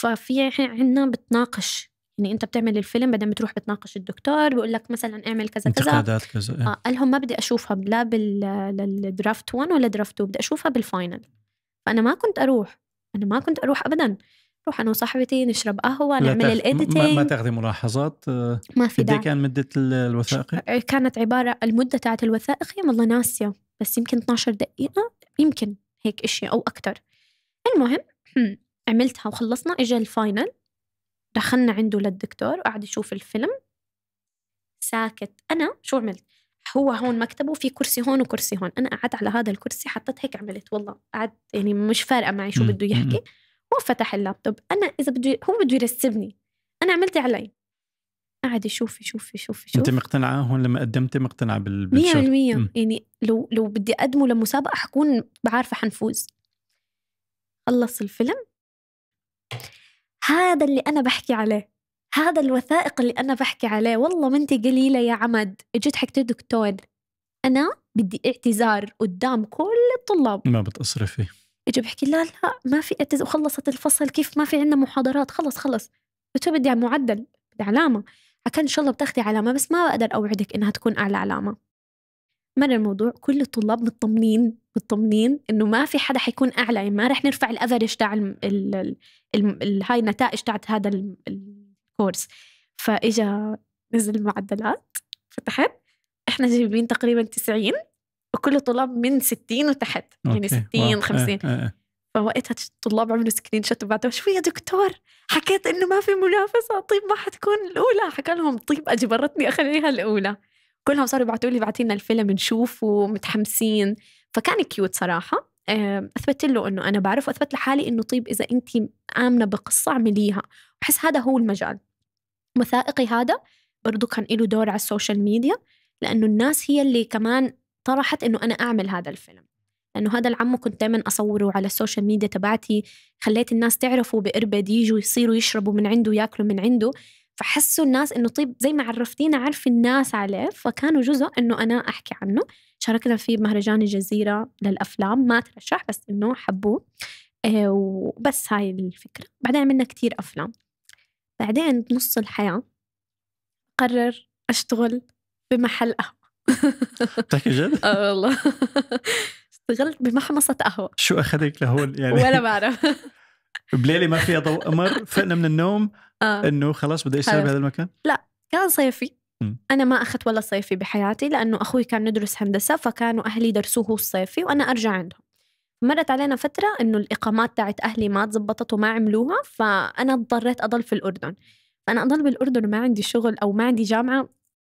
ففي عندنا بتناقش يعني انت بتعمل الفيلم بعدين بتروح بتناقش الدكتور بيقول لك مثلا اعمل كذا كذا انتقادات كذا آه. آه. قال لهم ما بدي اشوفها لا بالدرافت 1 ولا درافت 2 بدي اشوفها بالفاينل فانا ما كنت اروح انا ما كنت اروح ابدا روح انا وصاحبتي نشرب قهوه نعمل تخ... الايديتنج ما, ما تاخذي ملاحظات آه، ما في داعي كان مده الوثائقي إيه، كانت عباره المده تاعت الوثائقي والله ناسيه بس يمكن 12 دقيقه يمكن هيك اشي او اكثر المهم عملتها وخلصنا اجى الفاينل دخلنا عنده للدكتور وقعد يشوف الفيلم ساكت انا شو عملت هو هون مكتبه في كرسي هون وكرسي هون انا قعدت على هذا الكرسي حطيت هيك عملت والله قعدت يعني مش فارقه معي شو بده يحكي هو فتح اللابتوب انا اذا بده هو بده يرسبني انا عملت علي قاعد يشوف يشوف يشوف يشوف انت مقتنعه هون لما قدمتي مقتنعه بال 100% يعني لو لو بدي اقدمه لمسابقه حكون بعارفه حنفوز خلص الفيلم هذا اللي انا بحكي عليه هذا الوثائق اللي أنا بحكي عليه والله ما أنت قليلة يا عمد إجيت حكت دكتور أنا بدي اعتذار قدام كل الطلاب ما بتصرفي اجى بحكي لا لا ما في اعتذار وخلصت الفصل كيف ما في عندنا محاضرات خلص خلص قلت بدي معدل بدي علامه كان ان شاء الله بتاخذي علامه بس ما بقدر اوعدك انها تكون اعلى علامه مر الموضوع كل الطلاب مطمنين مطمنين انه ما في حدا حيكون اعلى يعني ما رح نرفع الافرج تاع هاي النتائج تاعت هذا كورس فاجا نزل معدلات فتحت احنا جايبين تقريبا 90 وكل طلاب من 60 وتحت يعني 60 50 إيه، إيه، إيه. فوقتها الطلاب عملوا سكرين شوت وبعتوا شو يا دكتور حكيت انه ما في منافسه طيب ما حتكون الاولى حكى لهم طيب اجبرتني اخليها الاولى كلهم صاروا يبعثوا لي بعتينا الفيلم نشوفه ومتحمسين فكان كيوت صراحه اثبت له انه انا بعرف واثبت لحالي انه طيب اذا انت امنه بقصه اعمليها بحس هذا هو المجال وثائقي هذا برضو كان له دور على السوشيال ميديا لأنه الناس هي اللي كمان طرحت إنه أنا أعمل هذا الفيلم لأنه هذا العم كنت دائما أصوره على السوشيال ميديا تبعتي خليت الناس تعرفه بإربد يجوا يصيروا يشربوا من عنده ياكلوا من عنده فحسوا الناس إنه طيب زي ما عرفتينا عرف الناس عليه فكانوا جزء إنه أنا أحكي عنه شاركنا في مهرجان الجزيرة للأفلام ما ترشح بس إنه حبوه آه، وبس هاي الفكرة بعدين عملنا كتير أفلام بعدين بنص الحياة قرر أشتغل بمحل قهوة (laughs) بتحكي طيب، جد؟ اه والله (laughs) اشتغلت بمحمصة قهوة شو أخذك لهون يعني؟ ولا بعرف (laughs) بليلة ما فيها ضوء قمر فقنا من النوم آه. انه خلاص بدي اشتغل بهذا المكان؟ لا كان صيفي م. انا ما اخذت ولا صيفي بحياتي لانه اخوي كان ندرس هندسه فكانوا اهلي درسوه الصيفي وانا ارجع عندهم مرت علينا فترة إنه الإقامات تاعت أهلي ما تزبطت وما عملوها فأنا اضطريت أضل في الأردن فأنا أضل بالأردن وما عندي شغل أو ما عندي جامعة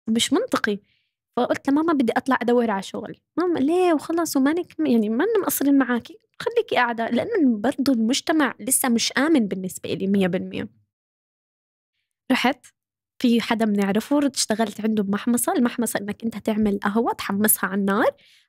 مش منطقي فقلت لماما بدي أطلع أدور على شغل ماما ليه وخلص ومانك يعني ما مقصرين معاكي خليكي قاعدة لأنه برضه المجتمع لسه مش آمن بالنسبة لي مية بالمية رحت في حدا بنعرفه اشتغلت عنده بمحمصة المحمصة انك انت تعمل قهوة تحمصها على النار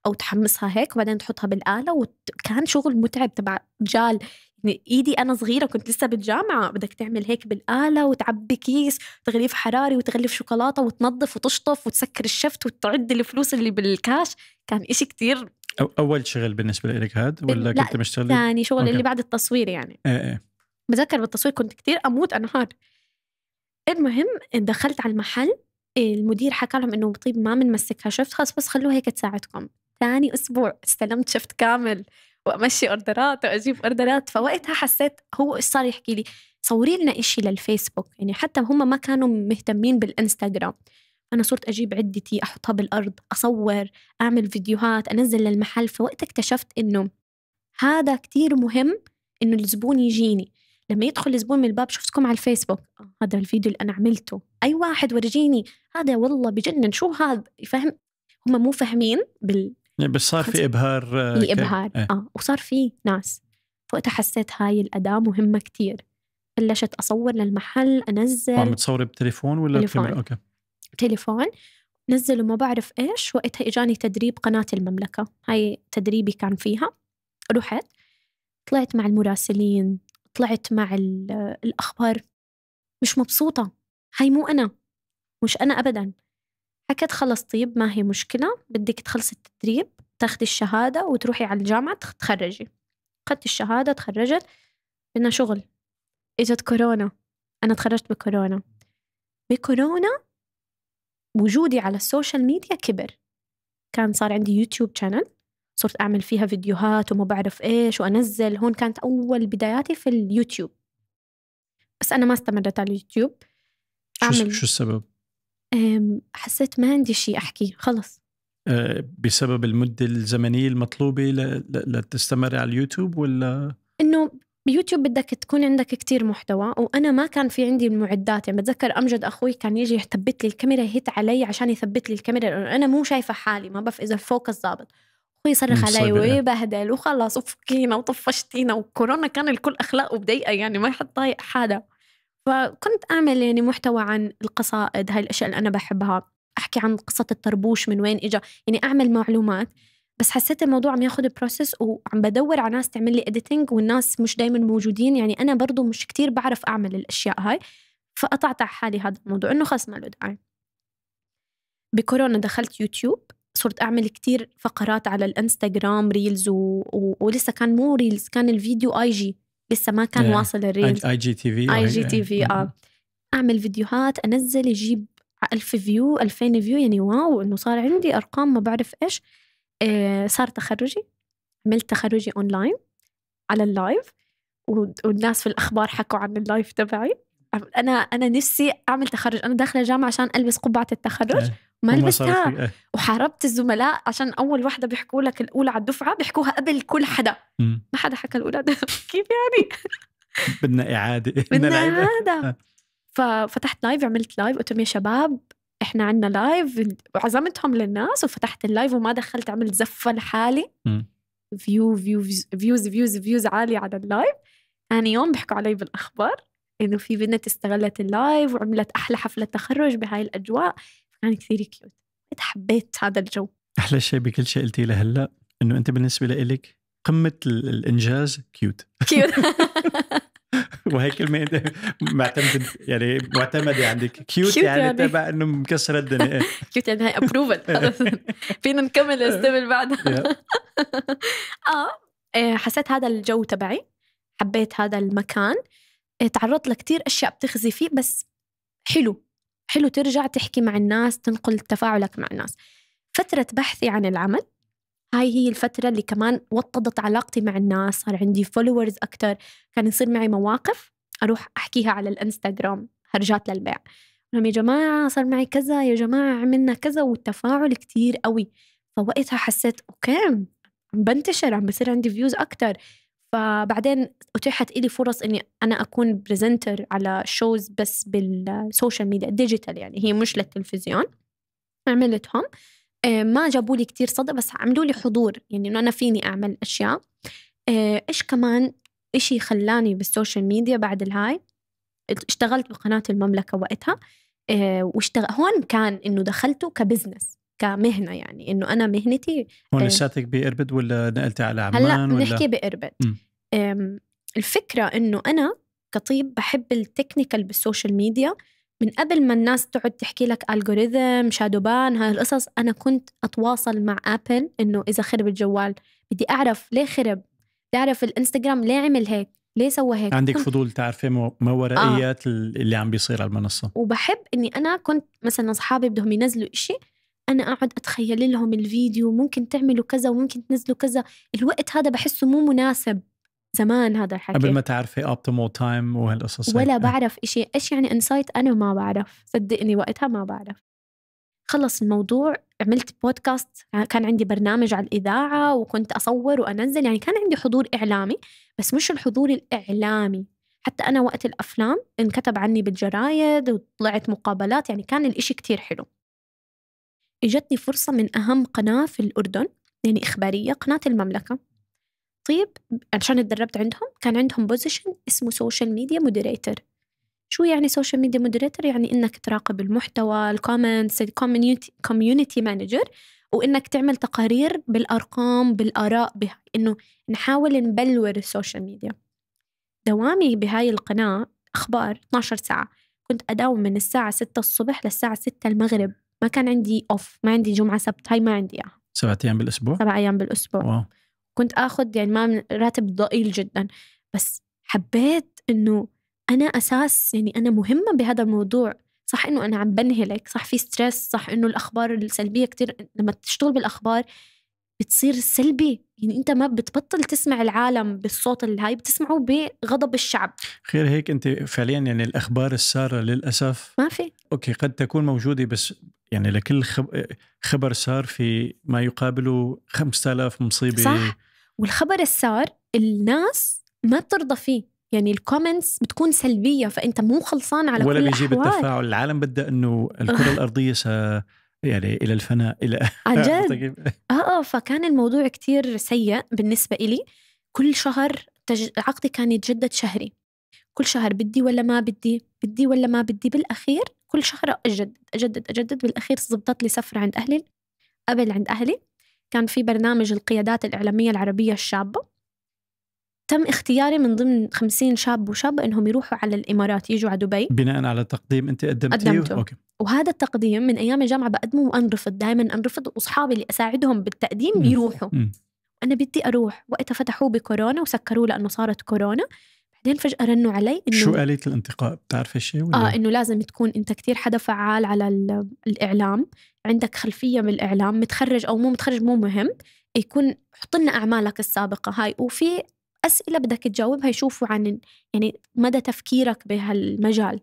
او تحمصها هيك وبعدين تحطها بالآلة وكان شغل متعب تبع جال يعني ايدي انا صغيره كنت لسه بالجامعه بدك تعمل هيك بالاله وتعبي كيس تغليف حراري وتغلف شوكولاته وتنظف وتشطف وتسكر الشفت وتعد الفلوس اللي بالكاش كان إشي كتير أول شغل بالنسبة لك هاد ولا كنت مشتغلة؟ ثاني شغل أوكي. اللي بعد التصوير يعني إيه إيه بتذكر بالتصوير كنت كتير أموت أنهار المهم دخلت على المحل المدير حكى لهم انه طيب ما بنمسكها شفت خلص بس خلوها هيك تساعدكم ثاني اسبوع استلمت شفت كامل وامشي اوردرات واجيب اوردرات فوقتها حسيت هو ايش صار يحكي لي صوري لنا إشي للفيسبوك يعني حتى هم ما كانوا مهتمين بالانستغرام انا صرت اجيب عدتي احطها بالارض اصور اعمل فيديوهات انزل للمحل فوقتها اكتشفت انه هذا كتير مهم انه الزبون يجيني لما يدخل زبون من الباب شفتكم على الفيسبوك آه. هذا الفيديو اللي انا عملته اي واحد ورجيني هذا والله بجنن شو هذا يفهم هم مو فاهمين بال إيه، بس صار في ابهار في ابهار اه, إيه. آه. وصار في ناس وقتها حسيت هاي الاداه مهمه كتير بلشت اصور للمحل انزل عم تصوري بتليفون ولا تليفون. اوكي تليفون نزل وما بعرف ايش وقتها اجاني تدريب قناه المملكه هاي تدريبي كان فيها رحت طلعت مع المراسلين طلعت مع الأخبار مش مبسوطة هاي مو أنا مش أنا أبدا حكت خلص طيب ما هي مشكلة بدك تخلصي التدريب تاخدي الشهادة وتروحي على الجامعة تخرجي أخذت الشهادة تخرجت بدنا شغل إجت كورونا أنا تخرجت بكورونا بكورونا وجودي على السوشيال ميديا كبر كان صار عندي يوتيوب شانل صرت أعمل فيها فيديوهات وما بعرف إيش وأنزل هون كانت أول بداياتي في اليوتيوب بس أنا ما استمرت على اليوتيوب أعمل شو السبب؟ حسيت ما عندي شيء أحكي خلص آه، بسبب المدة الزمنية المطلوبة لتستمر على اليوتيوب ولا؟ إنه بيوتيوب بدك تكون عندك كتير محتوى وانا ما كان في عندي المعدات يعني بتذكر امجد اخوي كان يجي يثبت لي الكاميرا هيت علي عشان يثبت لي الكاميرا لانه انا مو شايفه حالي ما بعرف اذا الفوكس ظابط ويصرخ علي ويبهدل وخلص وفكينا وطفشتينا وكورونا كان الكل اخلاقه بضيقه يعني ما يحط طايق حدا فكنت اعمل يعني محتوى عن القصائد هاي الاشياء اللي انا بحبها احكي عن قصه الطربوش من وين اجى يعني اعمل معلومات بس حسيت الموضوع عم ياخذ بروسس وعم بدور على ناس تعمل لي اديتنج والناس مش دائما موجودين يعني انا برضو مش كتير بعرف اعمل الاشياء هاي فقطعت على حالي هذا الموضوع انه خلص ما له داعي بكورونا دخلت يوتيوب صرت اعمل كتير فقرات على الانستغرام ريلز و... و... ولسه كان مو ريلز كان الفيديو اي جي لسه ما كان yeah. إيه. واصل الريلز اي جي تي في اي جي تي في إيه. اه اعمل فيديوهات انزل يجيب 1000 فيو 2000 فيو يعني واو انه صار عندي ارقام ما بعرف ايش آه، صار تخرجي عملت تخرجي اونلاين على اللايف والناس في الاخبار حكوا عن اللايف تبعي انا انا نفسي اعمل تخرج انا داخله جامعه عشان البس قبعه التخرج إيه. ما لبستها إيه. وحاربت الزملاء عشان اول وحده بيحكوا لك الاولى على الدفعه بيحكوها قبل كل حدا مم. ما حدا حكى الاولى (laughs) كيف يعني بدنا اعاده (laughs) بدنا اعاده آه. ففتحت لايف عملت لايف قلت لهم يا شباب احنا عندنا لايف وعزمتهم للناس وفتحت اللايف وما دخلت عملت زفه لحالي فيو فيو فيوز فيوز فيوز عاليه على اللايف ثاني يوم بيحكوا علي بالاخبار انه في بنت استغلت اللايف وعملت احلى حفله تخرج بهاي الاجواء كان كثير كيوت حبيت حبيت هذا الجو احلى شيء بكل شيء قلتي لهلا انه انت بالنسبه لك قمه الانجاز كيوت كيوت (laughs) وهي كلمة معتمدة يعني معتمدة عندك كيوت, يعني, يعني, تبع انه مكسرة الدنيا (laughs) كيوت يعني هاي ابروفل (laughs) فينا نكمل الستيب بعدها اه إيه، حسيت هذا الجو تبعي حبيت هذا المكان إيه، تعرضت لكتير اشياء بتخزي فيه بس حلو حلو ترجع تحكي مع الناس تنقل تفاعلك مع الناس فترة بحثي عن العمل هاي هي الفترة اللي كمان وطدت علاقتي مع الناس صار عندي فولورز أكتر كان يصير معي مواقف أروح أحكيها على الإنستغرام هرجات للبيع لهم يا جماعة صار معي كذا يا جماعة عملنا كذا والتفاعل كتير قوي فوقتها حسيت أوكي عم بنتشر عم بصير عندي فيوز أكتر فبعدين اتيحت لي فرص اني انا اكون برزنتر على شوز بس بالسوشيال ميديا ديجيتال يعني هي مش للتلفزيون عملتهم آه، ما جابوا لي كثير صدى بس عملوا لي حضور يعني انه انا فيني اعمل اشياء آه، ايش كمان إشي خلاني بالسوشيال ميديا بعد الهاي اشتغلت بقناة المملكة وقتها آه، واشتغل هون كان انه دخلته كبزنس كمهنه يعني انه انا مهنتي هون آه، لساتك باربد ولا نقلتي على عمان هلا ولا نحكي باربد الفكره انه انا كطيب بحب التكنيكال بالسوشيال ميديا من قبل ما الناس تقعد تحكي لك الجوريزم شادو بان هاي القصص انا كنت اتواصل مع ابل انه اذا خرب الجوال بدي اعرف ليه خرب بدي اعرف الانستغرام ليه عمل هيك ليه سوى هيك عندك فضول تعرفي ما ورائيات آه. اللي عم بيصير على المنصه وبحب اني انا كنت مثلا اصحابي بدهم ينزلوا إشي انا اقعد اتخيل لهم الفيديو ممكن تعملوا كذا وممكن تنزلوا كذا الوقت هذا بحسه مو مناسب زمان هذا الحكي قبل ما تعرفي اوبتيمال تايم وهالقصص ولا إيه. بعرف إشي ايش يعني انسايت انا ما بعرف صدقني وقتها ما بعرف خلص الموضوع عملت بودكاست كان عندي برنامج على الإذاعة وكنت أصور وأنزل يعني كان عندي حضور إعلامي بس مش الحضور الإعلامي حتى أنا وقت الأفلام انكتب عني بالجرايد وطلعت مقابلات يعني كان الإشي كتير حلو إجتني فرصة من أهم قناة في الأردن يعني إخبارية قناة المملكة طيب عشان اتدربت عندهم كان عندهم بوزيشن اسمه سوشيال ميديا مودريتر شو يعني سوشيال ميديا مودريتر يعني انك تراقب المحتوى الكومنتس الكوميونتي مانجر وانك تعمل تقارير بالارقام بالاراء بها انه نحاول نبلور السوشيال ميديا دوامي بهاي القناه اخبار 12 ساعه كنت اداوم من الساعه 6 الصبح للساعه 6 المغرب ما كان عندي اوف ما عندي جمعه سبت هاي ما عندي اياها سبع ايام بالاسبوع؟ سبع ايام بالاسبوع واو. كنت اخذ يعني ما راتب ضئيل جدا بس حبيت انه انا اساس يعني انا مهمه بهذا الموضوع صح انه انا عم بنهلك صح في ستريس صح انه الاخبار السلبيه كتير لما تشتغل بالاخبار بتصير سلبي يعني انت ما بتبطل تسمع العالم بالصوت الهاي بتسمعه بغضب الشعب خير هيك انت فعليا يعني الاخبار الساره للاسف ما في اوكي قد تكون موجوده بس يعني لكل خبر سار في ما يقابله 5000 مصيبه صح والخبر السار الناس ما بترضى فيه يعني الكومنتس بتكون سلبيه فانت مو خلصان على ولا كل بيجيب التفاعل العالم بدها انه الكره (laughs) الارضيه يعني الى الفناء الى عن جد (laughs) آه،, اه فكان الموضوع كتير سيء بالنسبه إلي كل شهر تج... عقدي كان يتجدد شهري كل شهر بدي ولا ما بدي بدي ولا ما بدي بالاخير كل شهر اجدد اجدد اجدد بالاخير زبطت لي سفره عند اهلي قبل عند اهلي كان في برنامج القيادات الاعلاميه العربيه الشابه تم اختياري من ضمن 50 شاب وشابة انهم يروحوا على الامارات يجوا على دبي بناء على تقديم انت قدمتيه قدمته. اوكي وهذا التقديم من ايام الجامعه بقدمه وانرفض دائما انرفض واصحابي اللي اساعدهم بالتقديم بيروحوا انا بدي اروح وقتها فتحوه بكورونا وسكروه لانه صارت كورونا بعدين فجاه رنوا علي انه شو آلية الانتقاء بتعرفي الشيء ولا اه انه لازم تكون انت كثير حدا فعال على الاعلام عندك خلفيه من الاعلام متخرج او مو متخرج مو مهم يكون حط لنا اعمالك السابقه هاي وفي أسئلة بدك تجاوبها يشوفوا عن يعني مدى تفكيرك بهالمجال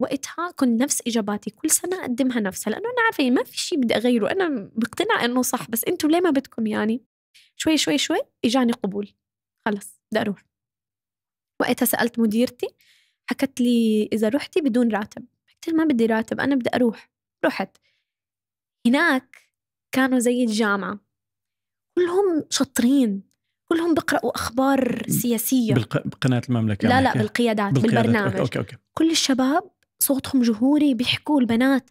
وقتها كنت نفس إجاباتي كل سنة أقدمها نفسها لأنه أنا عارفة ما في شيء بدي أغيره أنا مقتنعة أنه صح بس أنتم ليه ما بدكم يعني شوي شوي شوي إجاني قبول خلص بدي أروح وقتها سألت مديرتي حكت لي إذا رحتي بدون راتب قلت ما بدي راتب أنا بدي أروح رحت هناك كانوا زي الجامعة كلهم شاطرين كلهم بقرأوا أخبار سياسية بالق... بقناة المملكة لا لا يعني. آه، بالقيادات, بالبرنامج أوكي أوكي. كل الشباب صوتهم جهوري بيحكوا البنات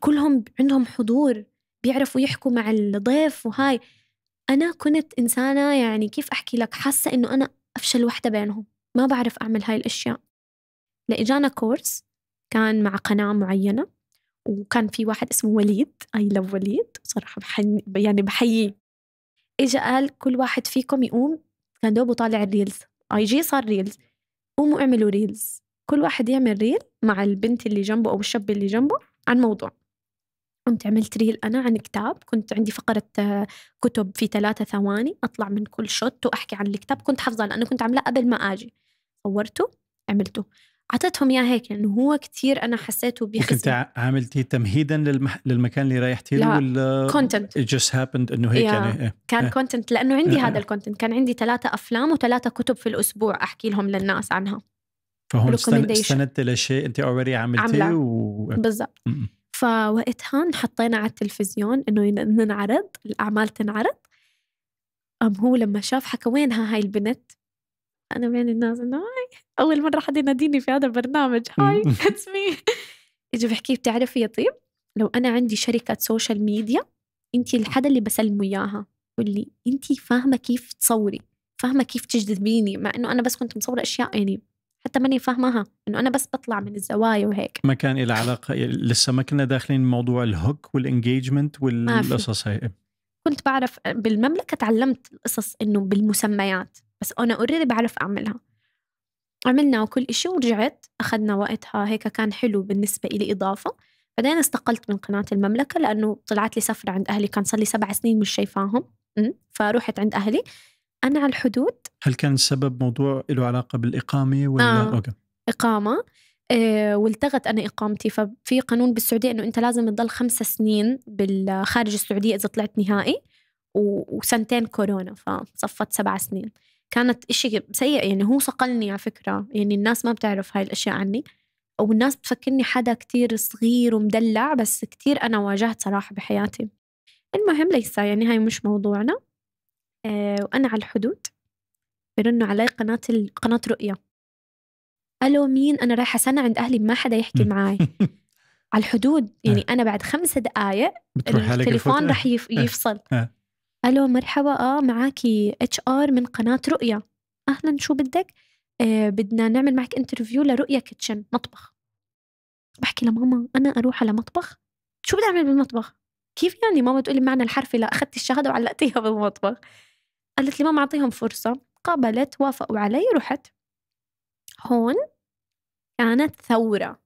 كلهم عندهم حضور بيعرفوا يحكوا مع الضيف وهاي أنا كنت إنسانة يعني كيف أحكي لك حاسة إنه أنا أفشل وحدة بينهم ما بعرف أعمل هاي الأشياء لإجانا كورس كان مع قناة معينة وكان في واحد اسمه وليد اي لاف وليد صراحه بحن يعني بحييه اجى قال كل واحد فيكم يقوم كان دوبه طالع الريلز اي جي صار ريلز قوموا اعملوا ريلز كل واحد يعمل ريل مع البنت اللي جنبه او الشاب اللي جنبه عن موضوع قمت عملت ريل انا عن كتاب كنت عندي فقره آه، كتب في ثلاثة ثواني اطلع من كل شوت واحكي عن الكتاب كنت حافظه لانه كنت عاملاه قبل ما اجي صورته عملته عطتهم اياه هيك لانه هو كثير انا حسيته بخسر كنت عاملتي تمهيدا للمح... للمكان اللي رايحتي له ولا كونتنت جاست هابند انه هيك yeah. يعني إيه. كان كونتنت إيه. لانه عندي إيه، إيه. هذا الكونتنت كان عندي ثلاثه افلام وثلاثه كتب في الاسبوع احكي لهم للناس عنها فهون استندت لشيء انت اوريدي عملتيه و... بالضبط فوقتها حطينا على التلفزيون انه ننعرض الاعمال تنعرض أم هو لما شاف حكى وينها هاي البنت انا بين الناس انه هاي اول مره حد يناديني في هذا البرنامج هاي اتس مي اجي بحكي بتعرفي يا طيب لو انا عندي شركه سوشيال ميديا انت الحدا اللي بسلمه اياها يقول لي انت فاهمه كيف تصوري فاهمه كيف تجذبيني مع انه انا بس كنت مصوره اشياء يعني حتى ماني فاهمها انه انا بس بطلع من الزوايا وهيك ما كان إلى علاقه لسه ما كنا داخلين موضوع الهوك والانجيجمنت والقصص هي كنت بعرف بالمملكه تعلمت القصص انه بالمسميات بس أنا أوريدي بعرف أعملها عملنا وكل إشي ورجعت أخذنا وقتها هيك كان حلو بالنسبة إلي إضافة بعدين استقلت من قناة المملكة لأنه طلعت لي سفرة عند أهلي كان صار لي سبع سنين مش شايفاهم فروحت عند أهلي أنا على الحدود هل كان السبب موضوع له علاقة بالإقامة ولا آه. أوكي. إقامة آه والتغت أنا إقامتي ففي قانون بالسعودية أنه أنت لازم تضل خمسة سنين بالخارج السعودية إذا طلعت نهائي وسنتين كورونا فصفت سبع سنين كانت إشي سيء يعني هو صقلني على فكرة يعني الناس ما بتعرف هاي الأشياء عني أو الناس بتفكرني حدا كتير صغير ومدلع بس كتير أنا واجهت صراحة بحياتي المهم ليس يعني هاي مش موضوعنا آه وأنا على الحدود بيرنوا علي قناة ال... قناة رؤية ألو مين أنا رايحة سنة عند أهلي ما حدا يحكي معاي (laughs) على الحدود يعني آه. أنا بعد خمس دقايق التليفون رح يف... آه. يفصل آه. الو مرحبا اه معاكي اتش ار من قناه رؤيا اهلا شو بدك آه بدنا نعمل معك انترفيو لرؤيا كيتشن مطبخ بحكي لماما انا اروح على مطبخ شو بدي اعمل بالمطبخ كيف يعني ماما تقولي معنى الحرفي لا اخذت الشهاده وعلقتيها بالمطبخ قالت لي ماما اعطيهم فرصه قابلت وافقوا علي رحت هون كانت ثوره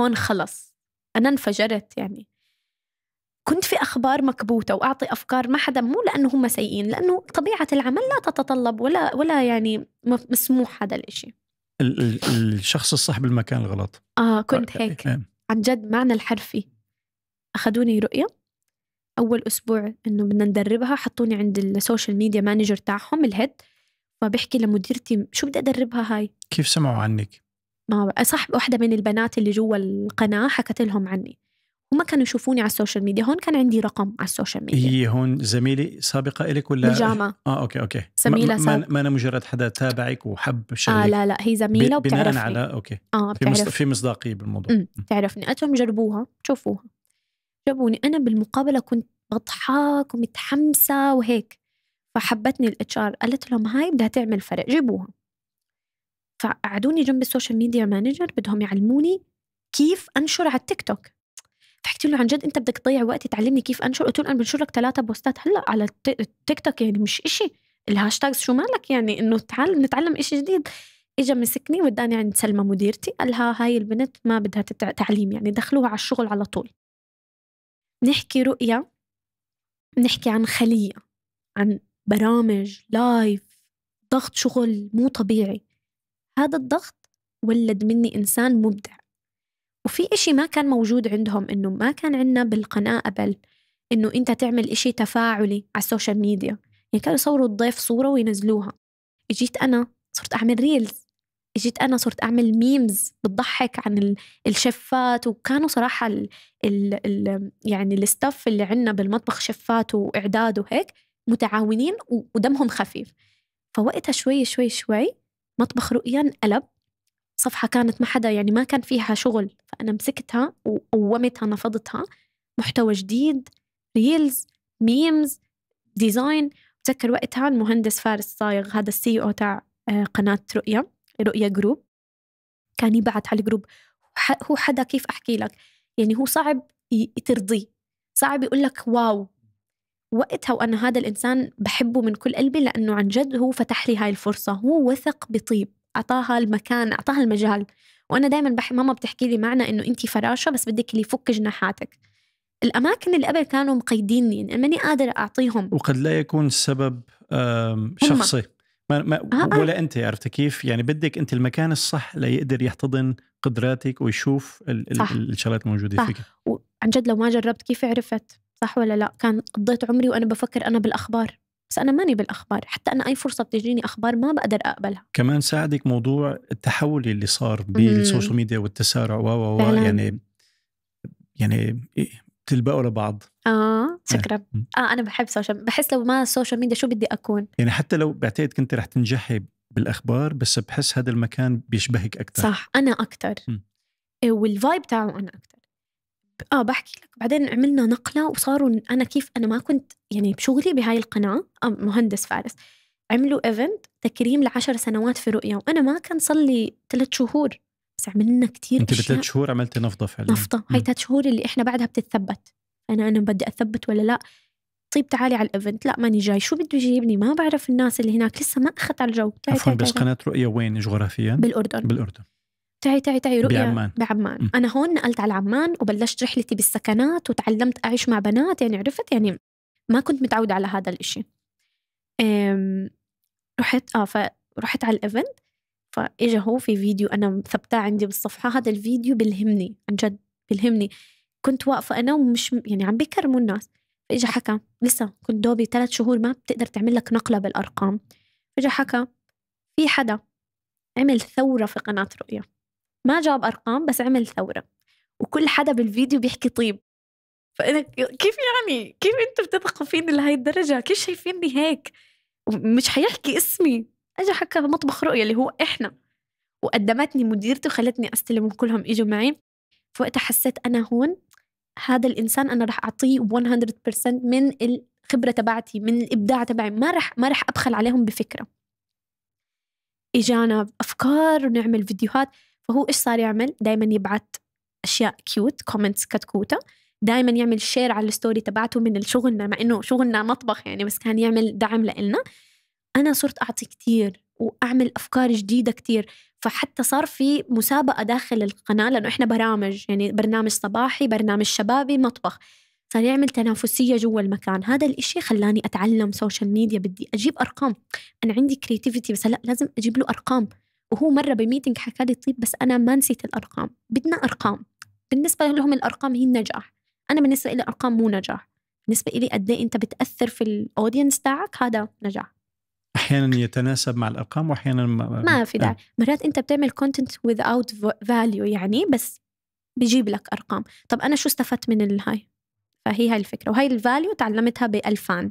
هون خلص انا انفجرت يعني كنت في أخبار مكبوتة وأعطي أفكار ما حدا مو لأنه هم سيئين لأنه طبيعة العمل لا تتطلب ولا ولا يعني مسموح هذا الإشي الشخص الصح بالمكان الغلط آه كنت آه، هيك إيه. عن جد معنى الحرفي أخذوني رؤية أول أسبوع إنه بدنا ندربها حطوني عند السوشيال ميديا مانجر تاعهم الهيد فبحكي لمديرتي شو بدي أدربها هاي كيف سمعوا عنك؟ ما صح واحدة من البنات اللي جوا القناة حكت لهم عني وما كانوا يشوفوني على السوشيال ميديا هون كان عندي رقم على السوشيال ميديا هي هون زميلة سابقة إلك ولا بالجامعة اه اوكي اوكي زميلة ما, ما, ما انا مجرد حدا تابعك وحب آه، شغلك اه لا لا هي زميلة وبتعرفني بناء على اوكي اه بتعرف. في, مصد... في مصداقية بالموضوع م. أمم، بتعرفني اتهم جربوها شوفوها جابوني انا بالمقابلة كنت بضحك ومتحمسة وهيك فحبتني الاتش ار قالت لهم هاي بدها تعمل فرق جيبوها فقعدوني جنب السوشيال ميديا مانجر بدهم يعلموني كيف انشر على التيك توك تحكي له عن جد انت بدك تضيع وقتي تعلمني كيف انشر قلت له انا بنشر لك ثلاثه بوستات هلا على التيك توك يعني مش إشي الهاشتاجز شو مالك يعني انه تعلم نتعلم إشي جديد اجى مسكني وداني عند سلمى مديرتي قال لها هاي البنت ما بدها تعليم يعني دخلوها على الشغل على طول نحكي رؤية نحكي عن خلية عن برامج لايف ضغط شغل مو طبيعي هذا الضغط ولد مني إنسان مبدع وفي إشي ما كان موجود عندهم إنه ما كان عندنا بالقناة قبل إنه أنت تعمل إشي تفاعلي على السوشيال ميديا يعني كانوا يصوروا الضيف صورة وينزلوها إجيت أنا صرت أعمل ريلز إجيت أنا صرت أعمل ميمز بتضحك عن الشفات وكانوا صراحة الـ الـ الـ يعني الستاف اللي عندنا بالمطبخ شفات وإعداد وهيك متعاونين ودمهم خفيف فوقتها شوي شوي شوي مطبخ رؤيا انقلب صفحة كانت ما حدا يعني ما كان فيها شغل فأنا مسكتها وقومتها نفضتها محتوى جديد ريلز ميمز ديزاين بتذكر وقتها المهندس فارس صايغ هذا السي او تاع آه، قناة رؤية رؤية جروب كان يبعت على الجروب هو حدا كيف أحكي لك يعني هو صعب ترضيه صعب يقول لك واو وقتها وأنا هذا الإنسان بحبه من كل قلبي لأنه عن جد هو فتح لي هاي الفرصة هو وثق بطيب اعطاها المكان اعطاها المجال وانا دائما بح... ماما بتحكي لي معنى انه انت فراشه بس بدك اللي يفك جناحاتك الاماكن اللي قبل كانوا مقيديني يعني ماني قادره اعطيهم وقد لا يكون السبب شخصي ما ما آه. آه. ولا انت عرفت كيف يعني بدك انت المكان الصح ليقدر يحتضن قدراتك ويشوف ال... الشغلات الموجوده صح. فيك وعن جد لو ما جربت كيف عرفت صح ولا لا كان قضيت عمري وانا بفكر انا بالاخبار بس انا ماني بالاخبار حتى انا اي فرصه بتجيني اخبار ما بقدر اقبلها كمان ساعدك موضوع التحول اللي صار بالسوشيال ميديا والتسارع و و يعني يعني بتلبقوا إيه، لبعض اه شكرا اه, آه انا بحب سوشيال بحس لو ما السوشيال ميديا شو بدي اكون يعني حتى لو بعتقد كنت رح تنجحي بالاخبار بس بحس هذا المكان بيشبهك اكثر صح انا اكثر والفايب تاعه انا اكثر اه بحكي لك بعدين عملنا نقله وصاروا انا كيف انا ما كنت يعني بشغلي بهاي القناه آه، مهندس فارس عملوا ايفنت تكريم لعشر سنوات في رؤيا وانا ما كان صار لي ثلاث شهور بس عملنا كثير انت بثلاث شهور عملتي نفضه فعلا نفضه هاي ثلاث شهور اللي احنا بعدها بتتثبت انا انا بدي اثبت ولا لا طيب تعالي على الايفنت لا ماني جاي شو بده يجيبني ما بعرف الناس اللي هناك لسه ما اخذت على الجو عفوا بس قناه رؤيا وين جغرافيا بالاردن بالاردن تعي تعي تعي رؤيا بعمان, بعمان. م. انا هون نقلت على عمان وبلشت رحلتي بالسكنات وتعلمت اعيش مع بنات يعني عرفت يعني ما كنت متعوده على هذا الاشي رحت اه فرحت على الايفنت فاجا هو في فيديو انا ثبتاه عندي بالصفحه هذا الفيديو بلهمني عن جد بلهمني كنت واقفه انا ومش يعني عم بيكرموا الناس فاجا حكى لسه كنت دوبي ثلاث شهور ما بتقدر تعمل لك نقله بالارقام فاجا حكى في حدا عمل ثوره في قناه رؤيا ما جاب ارقام بس عمل ثوره وكل حدا بالفيديو بيحكي طيب فانا كيف يعني كيف انتم بتثقوا فيني لهي الدرجه كيف شايفيني هيك مش حيحكي اسمي اجى حكى مطبخ رؤيا اللي هو احنا وقدمتني مديرته وخلتني استلم وكلهم اجوا معي فوقتها حسيت انا هون هذا الانسان انا رح اعطيه 100% من الخبره تبعتي من الابداع تبعي ما رح ما رح ابخل عليهم بفكره اجانا افكار ونعمل فيديوهات فهو ايش صار يعمل دائما يبعت اشياء كيوت كومنتس كتكوته دائما يعمل شير على الستوري تبعته من شغلنا مع انه شغلنا مطبخ يعني بس كان يعمل دعم لنا انا صرت اعطي كثير واعمل افكار جديده كثير فحتى صار في مسابقه داخل القناه لانه احنا برامج يعني برنامج صباحي برنامج شبابي مطبخ صار يعمل تنافسية جوا المكان هذا الإشي خلاني أتعلم سوشيال ميديا بدي أجيب أرقام أنا عندي كريتيفيتي بس هلأ لازم أجيب له أرقام وهو مرة بميتنج حكى لي طيب بس أنا ما نسيت الأرقام بدنا أرقام بالنسبة لهم الأرقام هي النجاح أنا بالنسبة لي الأرقام مو نجاح بالنسبة لي قد إيه أنت بتأثر في الأودينس تاعك هذا نجاح احيانا يتناسب مع الارقام واحيانا ما, ما في داعي آه. مرات انت بتعمل كونتنت without فاليو يعني بس بيجيب لك ارقام طب انا شو استفدت من الهاي فهي هاي الفكره وهي الفاليو تعلمتها بالفان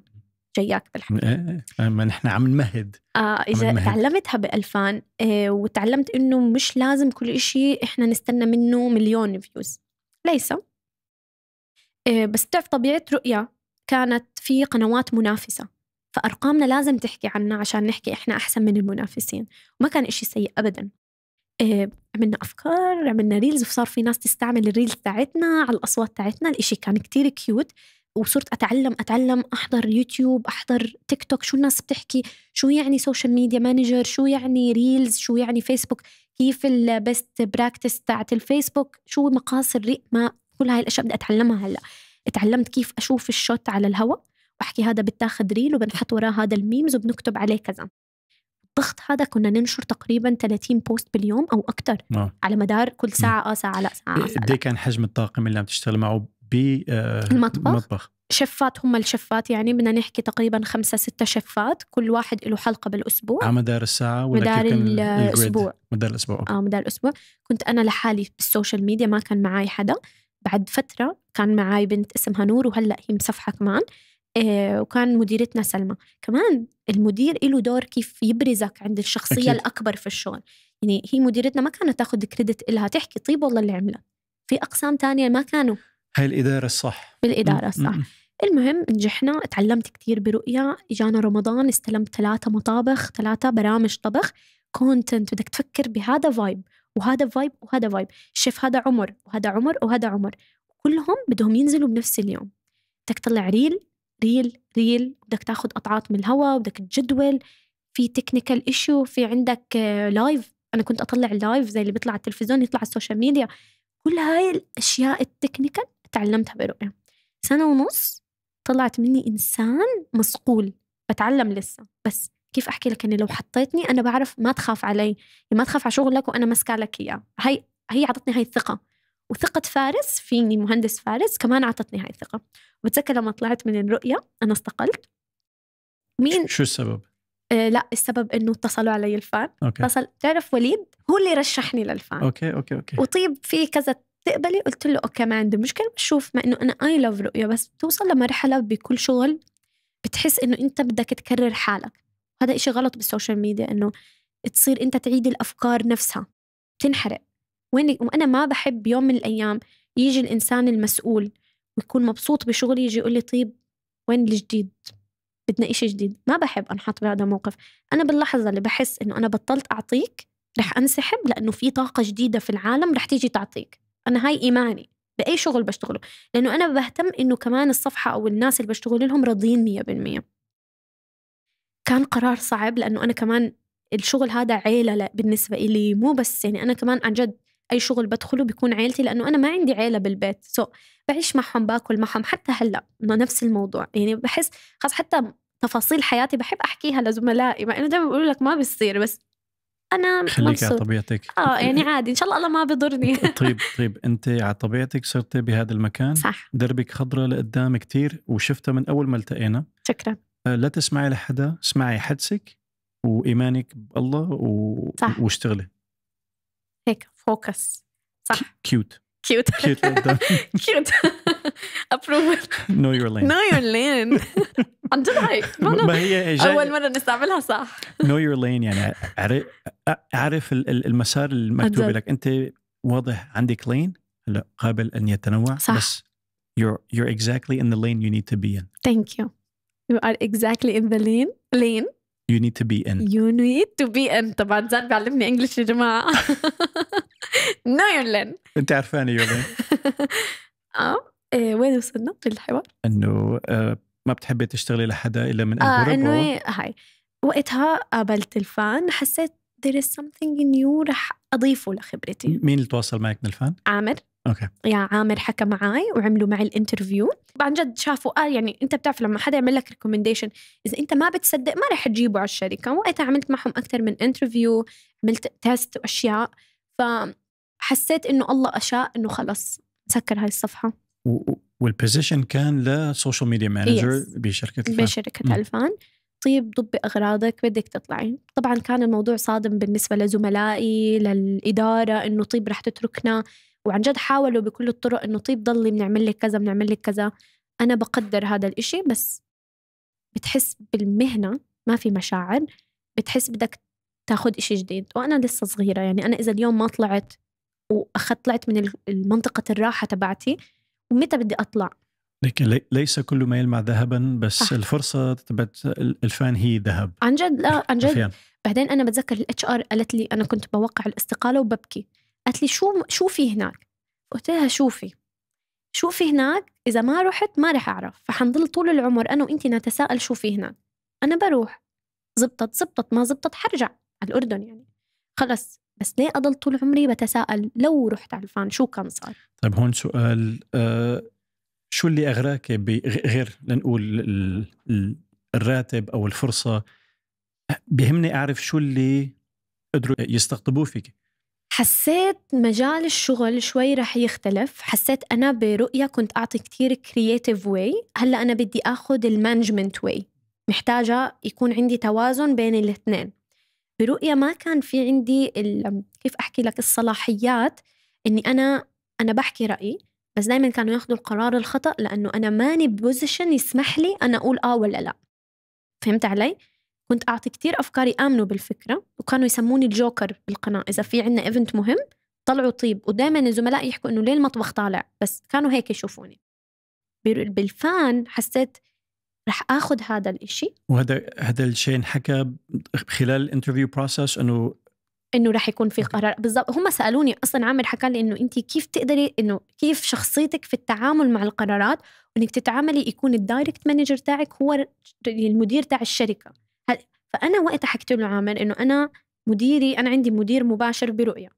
جياك بالحياه إيه، إيه. ما نحن عم نمهد آه اذا عم تعلمتها بألفان آه وتعلمت انه مش لازم كل شيء احنا نستنى منه مليون فيوز ليس آه بس تعرف طبيعه رؤيا كانت في قنوات منافسه فارقامنا لازم تحكي عنا عشان نحكي احنا احسن من المنافسين وما كان إشي سيء ابدا آه عملنا افكار عملنا ريلز وصار في ناس تستعمل الريلز تاعتنا على الاصوات تاعتنا الإشي كان كتير كيوت وصرت اتعلم اتعلم احضر يوتيوب احضر تيك توك شو الناس بتحكي شو يعني سوشيال ميديا مانجر شو يعني ريلز شو يعني فيسبوك كيف البيست براكتس تاعت الفيسبوك شو مقاس الرئ ما كل هاي الاشياء بدي اتعلمها هلا اتعلمت كيف اشوف الشوت على الهواء واحكي هذا بتاخذ ريل وبنحط وراه هذا الميمز وبنكتب عليه كذا الضغط هذا كنا ننشر تقريبا 30 بوست باليوم او اكثر آه. على مدار كل ساعه اه ساعه لا ساعه آه، قد إيه كان حجم الطاقم اللي عم تشتغل معه بالمطبخ آه، المطبخ. شفات هم الشفات يعني بدنا نحكي تقريبا خمسة ستة شفات كل واحد له حلقة بالأسبوع على مدار الساعة ولا مدار الأسبوع مدار الأسبوع آه مدار الأسبوع كنت أنا لحالي بالسوشيال ميديا ما كان معاي حدا بعد فترة كان معاي بنت اسمها نور وهلأ هي مصفحة كمان إيه وكان مديرتنا سلمى كمان المدير له دور كيف يبرزك عند الشخصية أكيد. الأكبر في الشغل يعني هي مديرتنا ما كانت تاخذ كريدت إلها تحكي طيب والله اللي عملت في أقسام تانية ما كانوا هاي الإدارة الصح بالإدارة الصح المهم نجحنا تعلمت كثير برؤية إجانا رمضان استلمت ثلاثة مطابخ ثلاثة برامج طبخ كونتنت بدك تفكر بهذا فايب وهذا فايب وهذا فايب الشيف هذا عمر وهذا عمر وهذا عمر كلهم بدهم ينزلوا بنفس اليوم بدك تطلع ريل ريل ريل بدك تاخذ قطعات من الهواء بدك تجدول في تكنيكال ايشو في عندك لايف آه، انا كنت اطلع اللايف زي اللي بيطلع على التلفزيون يطلع على السوشيال ميديا كل هاي الاشياء التكنيكال تعلمتها برؤية سنة ونص طلعت مني إنسان مسقول بتعلم لسه بس كيف احكي لك اني لو حطيتني انا بعرف ما تخاف علي يعني ما تخاف على شغلك وانا ماسكه لك اياه هي هي اعطتني هاي الثقه وثقة فارس فيني مهندس فارس كمان أعطتني هاي الثقة وبتذكر لما طلعت من الرؤية أنا استقلت مين شو السبب؟ آه، لا السبب انه اتصلوا علي الفان اتصل تعرف وليد هو اللي رشحني للفان اوكي اوكي اوكي وطيب في كذا تقبلي قلت له اوكي ما عندي مشكله بشوف مع انه انا اي لاف رؤيا بس بتوصل لمرحله بكل شغل بتحس انه انت بدك تكرر حالك هذا إشي غلط بالسوشيال ميديا انه تصير انت تعيد الافكار نفسها تنحرق وين وانا ما بحب يوم من الايام يجي الانسان المسؤول ويكون مبسوط بشغل يجي يقول لي طيب وين الجديد بدنا إشي جديد ما بحب انحط بهذا الموقف انا باللحظه اللي بحس انه انا بطلت اعطيك رح انسحب لانه في طاقه جديده في العالم رح تيجي تعطيك انا هاي ايماني باي شغل بشتغله لانه انا بهتم انه كمان الصفحه او الناس اللي بشتغل لهم راضيين 100% كان قرار صعب لانه انا كمان الشغل هذا عيله بالنسبه إلي مو بس يعني انا كمان عن جد اي شغل بدخله بيكون عيلتي لانه انا ما عندي عيله بالبيت سو بعيش معهم باكل معهم حتى هلا نفس الموضوع يعني بحس خاص حتى تفاصيل حياتي بحب احكيها لزملائي مع انه دائما بيقولوا لك ما بيصير بس انا خليك على طبيعتك اه يعني عادي ان شاء الله الله ما بيضرني (laughs) طيب طيب انت على طبيعتك صرتي بهذا المكان صح دربك خضرة لقدام كثير وشفتها من اول ما التقينا شكرا آه، لا تسمعي لحدا اسمعي حدسك وايمانك بالله و... صح. واشتغلي هيك فوكس صح كيوت كيوت كيوت (laughs) كيوت ابروفل نو يور لين نو يور لين عن جد هيك ما هي اول مره نستعملها صح نو يور لين يعني اعرف المسار المكتوب لك انت واضح عندك لين هلا قابل ان يتنوع صح. بس you're you're exactly in the lane you need to be in thank you you are exactly in the lane lane You need to be in. You need to be in. طبعا زاد بيعلمني انجلش يا جماعه. No you're in. انت عارفاني you're in. (laughs) اه إيه وين وصلنا بالحوار؟ انه آه، ما بتحبي تشتغلي لحدا الا من آه انه هاي وقتها قابلت الفان حسيت there is something new رح اضيفه لخبرتي مين اللي تواصل معك من الفان؟ عامر اوكي يا عامر حكى معي وعملوا معي الانترفيو عن جد شافوا قال آه، يعني انت بتعرف لما حدا يعمل لك ريكومنديشن اذا انت ما بتصدق ما رح تجيبه على الشركه وقتها عملت معهم اكثر من انترفيو عملت تيست واشياء فحسيت انه الله اشاء انه خلص سكر هاي الصفحه والبوزيشن كان لسوشيال ميديا مانجر بشركه الفان بشركه الفان طيب ضبي اغراضك بدك تطلعي طبعا كان الموضوع صادم بالنسبه لزملائي للاداره انه طيب رح تتركنا وعن جد حاولوا بكل الطرق انه طيب ضلي بنعمل لك كذا بنعمل لك كذا انا بقدر هذا الإشي بس بتحس بالمهنه ما في مشاعر بتحس بدك تاخذ إشي جديد وانا لسه صغيره يعني انا اذا اليوم ما طلعت واخذت طلعت من منطقه الراحه تبعتي ومتى بدي اطلع لكن ليس كل ما يلمع ذهبا بس صح. الفرصه تبعت الفان هي ذهب عن جد لا عن جد بعدين انا بتذكر الاتش ار قالت لي انا كنت بوقع الاستقاله وببكي قالت لي شو شو في هناك قلت لها شوفي شو في هناك اذا ما رحت ما رح اعرف فحنضل طول العمر انا وانت نتساءل شو في هناك انا بروح زبطت زبطت ما زبطت حرجع على الاردن يعني خلص بس ليه أضل طول عمري بتساءل لو رحت على الفان شو كان صار طيب هون سؤال آه شو اللي أغراك غير لنقول الراتب أو الفرصة بهمني أعرف شو اللي قدروا يستقطبوه فيك حسيت مجال الشغل شوي رح يختلف حسيت أنا برؤية كنت أعطي كتير كرياتيف واي هلأ أنا بدي أخذ المانجمنت واي محتاجة يكون عندي توازن بين الاثنين برؤية ما كان في عندي كيف أحكي لك الصلاحيات إني أنا أنا بحكي رأيي بس دائما كانوا ياخذوا القرار الخطأ لأنه أنا ماني بوزيشن يسمح لي أنا أقول آه ولا لا فهمت علي؟ كنت أعطي كتير أفكاري آمنوا بالفكرة وكانوا يسموني الجوكر بالقناة إذا في عندنا إيفنت مهم طلعوا طيب ودائما الزملاء يحكوا إنه ليه المطبخ طالع بس كانوا هيك يشوفوني بالفان حسيت رح اخذ هذا الإشي وهذا هذا الشيء انحكى خلال الانترفيو بروسس انه انه رح يكون في قرار بالضبط هم سالوني اصلا عامر حكى لي انه انت كيف تقدري انه كيف شخصيتك في التعامل مع القرارات وانك تتعاملي يكون الدايركت مانجر تاعك هو المدير تاع الشركه فانا وقتها حكيت له عامر انه انا مديري انا عندي مدير مباشر برؤيه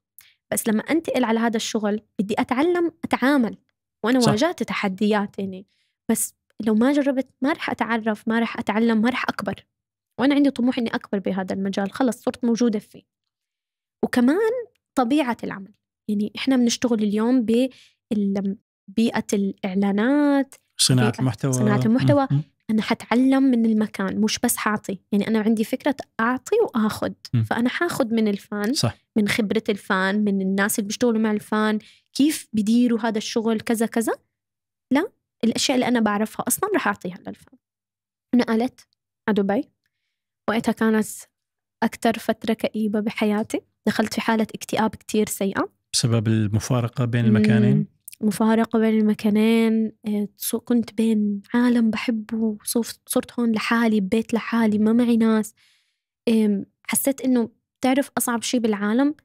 بس لما انتقل على هذا الشغل بدي اتعلم اتعامل وانا صح. واجهت تحديات يعني بس لو ما جربت ما رح أتعرف ما رح أتعلم ما رح أكبر وأنا عندي طموح إني أكبر بهذا المجال خلص صرت موجودة فيه وكمان طبيعة العمل يعني إحنا بنشتغل اليوم ببيئة الإعلانات صناعة المحتوى صناعة المحتوى أنا حتعلم من المكان مش بس حاعطي يعني أنا عندي فكرة أعطي وآخذ فأنا حاخذ من الفان صح. من خبرة الفان من الناس اللي بيشتغلوا مع الفان كيف بيديروا هذا الشغل كذا كذا لا الاشياء اللي انا بعرفها اصلا رح اعطيها للفن نقلت على دبي وقتها كانت اكثر فتره كئيبه بحياتي دخلت في حاله اكتئاب كتير سيئه بسبب المفارقه بين المكانين مفارقة بين المكانين آه، كنت بين عالم بحبه صرت هون لحالي ببيت لحالي ما معي ناس حسيت انه بتعرف اصعب شيء بالعالم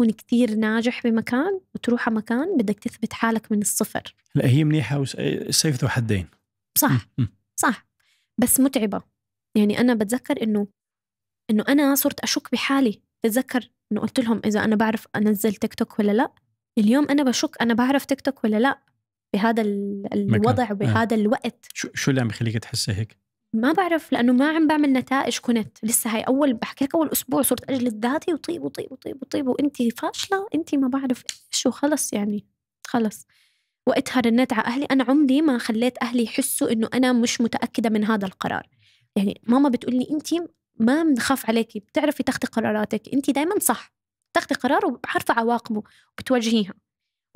تكون كثير ناجح بمكان وتروح على مكان بدك تثبت حالك من الصفر لا هي منيحه وسيف ذو حدين صح صح بس متعبه يعني انا بتذكر انه انه انا صرت اشك بحالي بتذكر انه قلت لهم اذا انا بعرف انزل تيك توك ولا لا اليوم انا بشك انا بعرف تيك توك ولا لا بهذا الوضع آه. وبهذا آه. الوقت شو شو اللي عم يخليك تحسي هيك ما بعرف لانه ما عم بعمل نتائج كنت لسه هاي اول بحكي لك اول اسبوع صرت اجلد ذاتي وطيب وطيب وطيب وطيب وانت فاشله انت ما بعرف شو خلص يعني خلص وقتها رنيت على اهلي انا عمري ما خليت اهلي يحسوا انه انا مش متاكده من هذا القرار يعني ماما بتقول لي انت ما بنخاف عليكي بتعرفي تاخذي قراراتك انت دائما صح تاخذي قرار وعارفه عواقبه بتواجهيها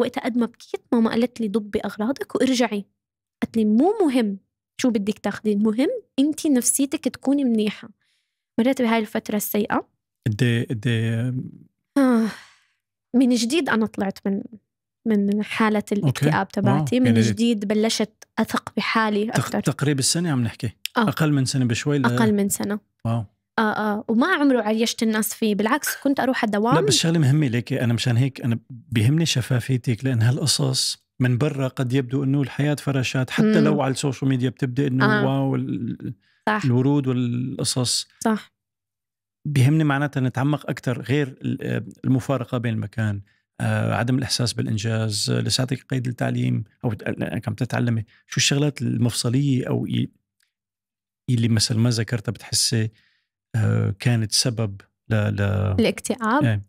وقتها قد ما بكيت ماما قالت لي ضبي اغراضك وارجعي قالت لي مو مهم شو بدك تاخدي المهم انت نفسيتك تكوني منيحه مريت بهاي الفتره السيئه قد إيه- قد إيه؟ آه. من جديد انا طلعت من من حالة الاكتئاب تبعتي من يعني جديد بلشت أثق بحالي أكثر تقريب السنة عم نحكي أوه. أقل من سنة بشوي ل... أقل من سنة واو آه آه وما عمره عيشت الناس فيه بالعكس كنت أروح الدوام لا بس شغلة مهمة ليكي أنا مشان هيك أنا بيهمني شفافيتك لأن هالقصص من برا قد يبدو انه الحياه فراشات حتى مم. لو على السوشيال ميديا بتبدا انه آه. واو صح. الورود والقصص صح بيهمني معناتها نتعمق اكثر غير المفارقه بين المكان آه، عدم الاحساس بالانجاز لساتك قيد التعليم او آه، كم تتعلمي شو الشغلات المفصليه او اللي مثلا ما ذكرتها بتحسي آه، كانت سبب ل ل الاكتئاب آه.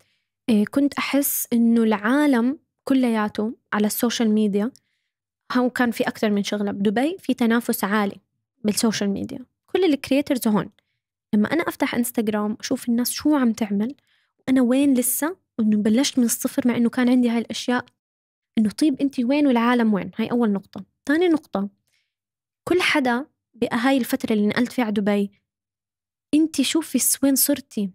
كنت احس انه العالم كلياته على السوشيال ميديا هون كان في أكثر من شغلة بدبي في تنافس عالي بالسوشيال ميديا كل الكرييترز هون لما أنا أفتح انستغرام أشوف الناس شو عم تعمل وأنا وين لسه إنه بلشت من الصفر مع إنه كان عندي هاي الأشياء إنه طيب أنت وين والعالم وين هاي أول نقطة ثاني نقطة كل حدا بهاي الفترة اللي نقلت فيها على دبي أنت شوفي وين صرتي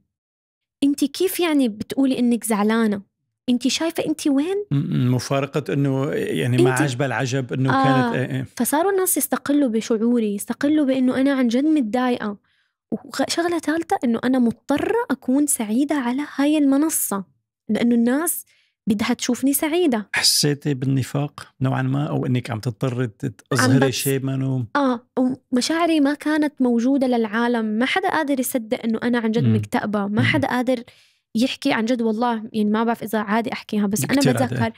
أنت كيف يعني بتقولي إنك زعلانة انت شايفه انت وين مفارقه انه يعني ما عجبها العجب انه آه كانت إيه إيه. فصاروا الناس يستقلوا بشعوري يستقلوا بانه انا عن جد متضايقه وشغله ثالثه انه انا مضطره اكون سعيده على هاي المنصه لانه الناس بدها تشوفني سعيده حسيتي بالنفاق نوعا ما او انك عم تضطري تظهري بت... شيء منه اه ومشاعري ما كانت موجوده للعالم ما حدا قادر يصدق انه انا عن جد مكتئبه ما حدا قادر يحكي عن جد والله يعني ما بعرف اذا عادي احكيها بس انا بتذكر عادة.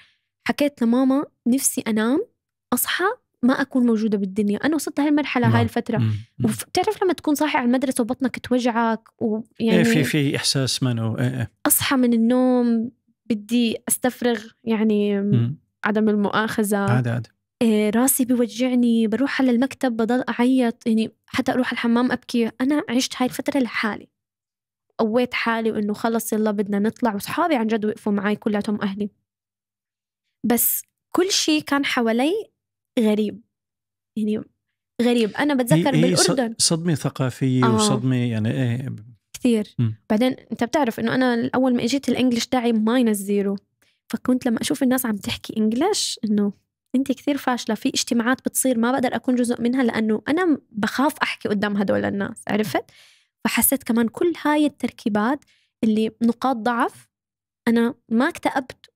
حكيت لماما نفسي انام اصحى ما اكون موجوده بالدنيا انا وصلت هالمرحله هاي نعم. الفتره بتعرف لما تكون صاحي على المدرسه وبطنك توجعك ويعني ايه يعني في في احساس منه ايه ايه. اصحى من النوم بدي استفرغ يعني مم. عدم المؤاخذه عادي عادي إيه راسي بيوجعني بروح على المكتب بضل اعيط يعني حتى اروح الحمام ابكي انا عشت هاي الفتره لحالي قويت حالي وانه خلص يلا بدنا نطلع واصحابي عن جد وقفوا معي كلاتهم اهلي بس كل شيء كان حوالي غريب يعني غريب انا بتذكر إيه بالاردن صدمه ثقافيه آه. وصدمه يعني ايه كثير م. بعدين انت بتعرف انه انا اول ما اجيت الانجليش تاعي ماينس زيرو فكنت لما اشوف الناس عم تحكي انجليش انه انت كثير فاشله في اجتماعات بتصير ما بقدر اكون جزء منها لانه انا بخاف احكي قدام هدول الناس عرفت فحسيت كمان كل هاي التركيبات اللي نقاط ضعف أنا ما اكتئبت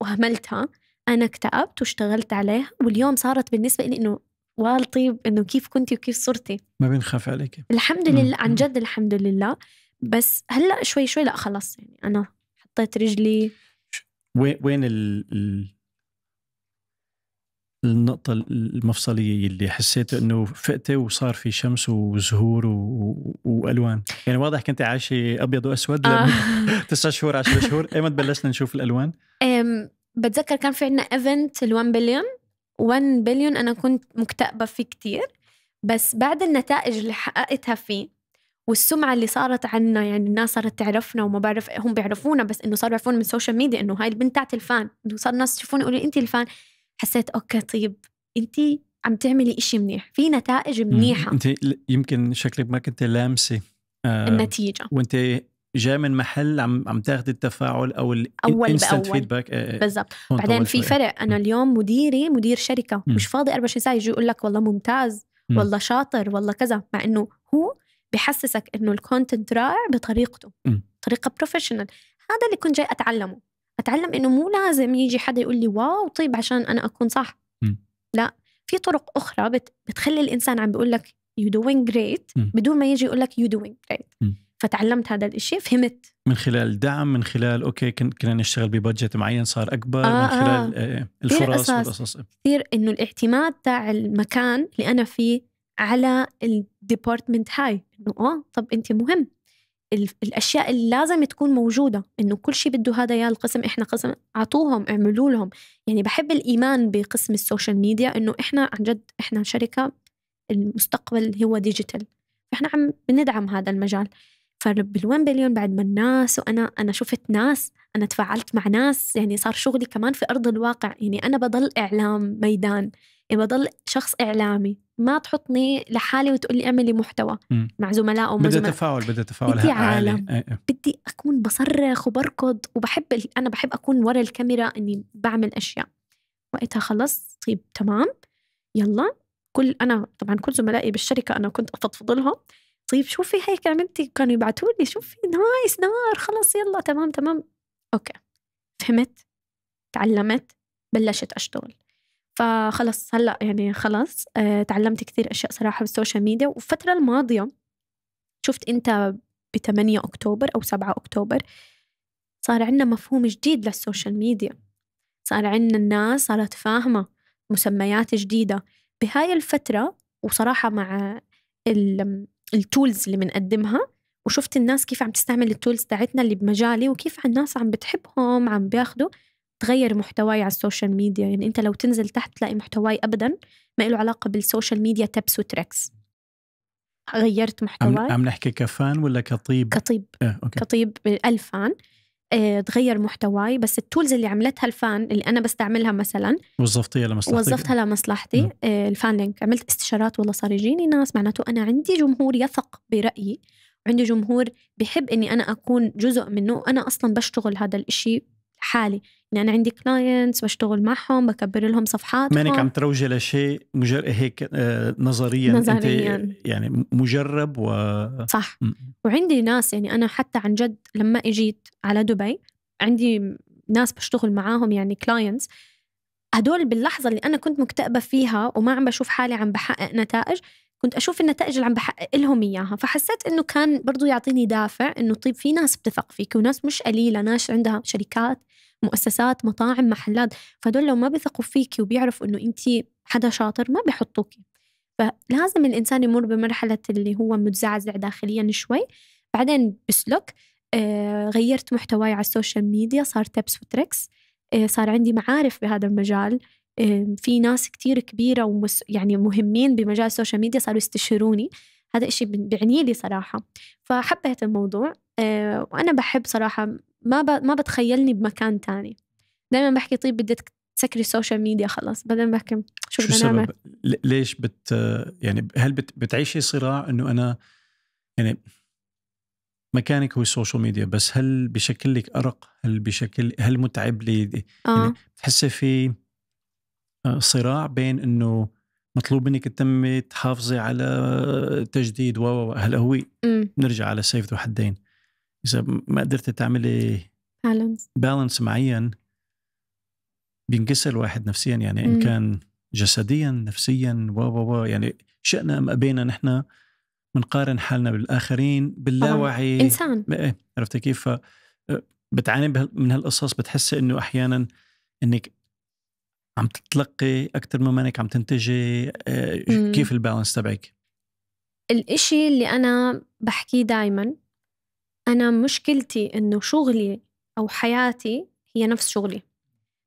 وهملتها أنا اكتئبت واشتغلت عليها واليوم صارت بالنسبة لي إنه وال طيب إنه كيف كنتي وكيف صرتي ما بنخاف عليك الحمد لله عن جد الحمد لله بس هلا شوي شوي لا خلص يعني أنا حطيت رجلي وين وين ال النقطة المفصلية اللي حسيت انه فقتي وصار في شمس وزهور و... والوان، يعني واضح كنت عايشة ابيض واسود آه. (laughs) تسع شهور 10 شهور، ايمت بلشنا نشوف الالوان؟ بتذكر كان في عندنا ايفنت ال 1 بليون 1 بليون انا كنت مكتئبة فيه كتير بس بعد النتائج اللي حققتها فيه والسمعة اللي صارت عنا يعني الناس صارت تعرفنا وما بعرف هم بيعرفونا بس انه صاروا يعرفونا من السوشيال ميديا انه هاي البنت تاعت الفان انه صار الناس تشوفوني يقولوا انت الفان حسيت اوكي طيب انت عم تعملي إشي منيح في نتائج منيحه انت يمكن شكلك ما كنت لامسه آه النتيجه وانت جاي من محل عم عم تاخذي التفاعل او اول فيدباك آه، آه، بالضبط بعدين في فرق انا اليوم مديري مدير شركه مم. مش فاضي 24 ساعه يجي يقول لك والله ممتاز مم. والله شاطر والله كذا مع انه هو بحسسك انه الكونتنت رائع بطريقته مم. طريقه بروفيشنال هذا اللي كنت جاي اتعلمه اتعلم انه مو لازم يجي حدا يقول لي واو طيب عشان انا اكون صح م. لا في طرق اخرى بت بتخلي الانسان عم بيقول لك يو دوينج جريت بدون ما يجي يقول لك يو دوينج جريت فتعلمت هذا الشيء فهمت من خلال دعم من خلال اوكي كنا نشتغل ببادجت معين صار اكبر آه من آه. خلال آه. آه، الفرص والقصص إيه. كثير انه الاعتماد تاع المكان اللي انا فيه على الديبارتمنت هاي انه اه طب انت مهم الاشياء اللي لازم تكون موجوده انه كل شيء بده هذا يا القسم احنا قسم اعطوهم اعملوا لهم يعني بحب الايمان بقسم السوشيال ميديا انه احنا عن جد احنا شركه المستقبل هو ديجيتال احنا عم بندعم هذا المجال فبالوين بليون بعد ما الناس وانا انا شفت ناس انا تفاعلت مع ناس يعني صار شغلي كمان في ارض الواقع يعني انا بضل اعلام ميدان بضل شخص اعلامي ما تحطني لحالي وتقول لي اعملي محتوى مع زملاء او بدها تفاعل بدها تفاعل بدي عالم أي. إيه. بدي اكون بصرخ وبركض وبحب ال... انا بحب اكون ورا الكاميرا اني بعمل اشياء وقتها خلص طيب تمام يلا كل انا طبعا كل زملائي بالشركه انا كنت افضفض لهم طيب شوفي هيك عملتي كانوا يبعثوا لي شوفي نايس نار خلص يلا تمام تمام اوكي فهمت تعلمت بلشت اشتغل فخلص هلا يعني خلص آه، تعلمت كثير اشياء صراحه بالسوشيال ميديا والفتره الماضيه شفت انت ب 8 اكتوبر او 7 اكتوبر صار عندنا مفهوم جديد للسوشيال ميديا صار عندنا الناس صارت فاهمه مسميات جديده بهاي الفتره وصراحه مع التولز اللي بنقدمها وشفت الناس كيف عم تستعمل التولز تاعتنا اللي بمجالي وكيف الناس عم بتحبهم عم بياخذوا تغير محتواي على السوشيال ميديا يعني انت لو تنزل تحت تلاقي محتواي ابدا ما له علاقه بالسوشيال ميديا تبس وتريكس غيرت محتواي عم, نحكي كفان ولا كطيب كطيب آه، أوكي. كطيب الفان آه، تغير محتواي بس التولز اللي عملتها الفان اللي انا بستعملها مثلا وظفتيها لمصلحتي وظفتها لمصلحتي آه، الفان لينك عملت استشارات والله صار يجيني ناس معناته انا عندي جمهور يثق برايي عندي جمهور بحب اني انا اكون جزء منه انا اصلا بشتغل هذا الاشي حالي يعني انا عندي كلاينتس بشتغل معهم بكبر لهم صفحاتهم مانك عم تروجي لشيء مجر... هيك نظريا آه، نظريا انت يعني مجرب و صح م. وعندي ناس يعني انا حتى عن جد لما اجيت على دبي عندي ناس بشتغل معاهم يعني كلاينتس هدول باللحظه اللي انا كنت مكتئبه فيها وما عم بشوف حالي عم بحقق نتائج كنت اشوف النتائج اللي عم بحقق لهم اياها فحسيت انه كان برضو يعطيني دافع انه طيب في ناس بتثق فيك وناس مش قليله ناس عندها شركات مؤسسات مطاعم محلات فدول لو ما بيثقوا فيكي وبيعرفوا انه انت حدا شاطر ما بحطوكي فلازم الانسان يمر بمرحله اللي هو متزعزع داخليا شوي بعدين بسلك آه، غيرت محتواي على السوشيال ميديا صار تبس وتريكس آه، صار عندي معارف بهذا المجال آه، في ناس كتير كبيرة ومس يعني مهمين بمجال السوشيال ميديا صاروا يستشيروني هذا إشي بيعني لي صراحة فحبيت الموضوع وأنا بحب صراحة ما ب... ما بتخيلني بمكان تاني دائما بحكي طيب بدك تسكري السوشيال ميديا خلص بعدين بحكي شو, شو السبب؟ ليش بت يعني هل بت... بتعيشي صراع انه انا يعني مكانك هو السوشيال ميديا بس هل بشكل لك ارق هل بشكل هل متعب لي يعني آه. يعني بتحسي في آه، صراع بين انه مطلوب منك تتمي تحافظي على تجديد و هلا هو نرجع على سيف ذو حدين اذا ما قدرتي تعملي بالانس بالانس معين بينكسر الواحد نفسيا يعني ان كان جسديا نفسيا و و و يعني شئنا ام ابينا نحن بنقارن حالنا بالاخرين باللاوعي آه، انسان إيه، عرفتي كيف أه، بتعاني من هالقصص بتحسي انه احيانا انك عم تتلقي اكثر مما انك عم تنتجي آه، كيف البالانس تبعك الإشي اللي أنا بحكيه دايما أنا مشكلتي إنه شغلي أو حياتي هي نفس شغلي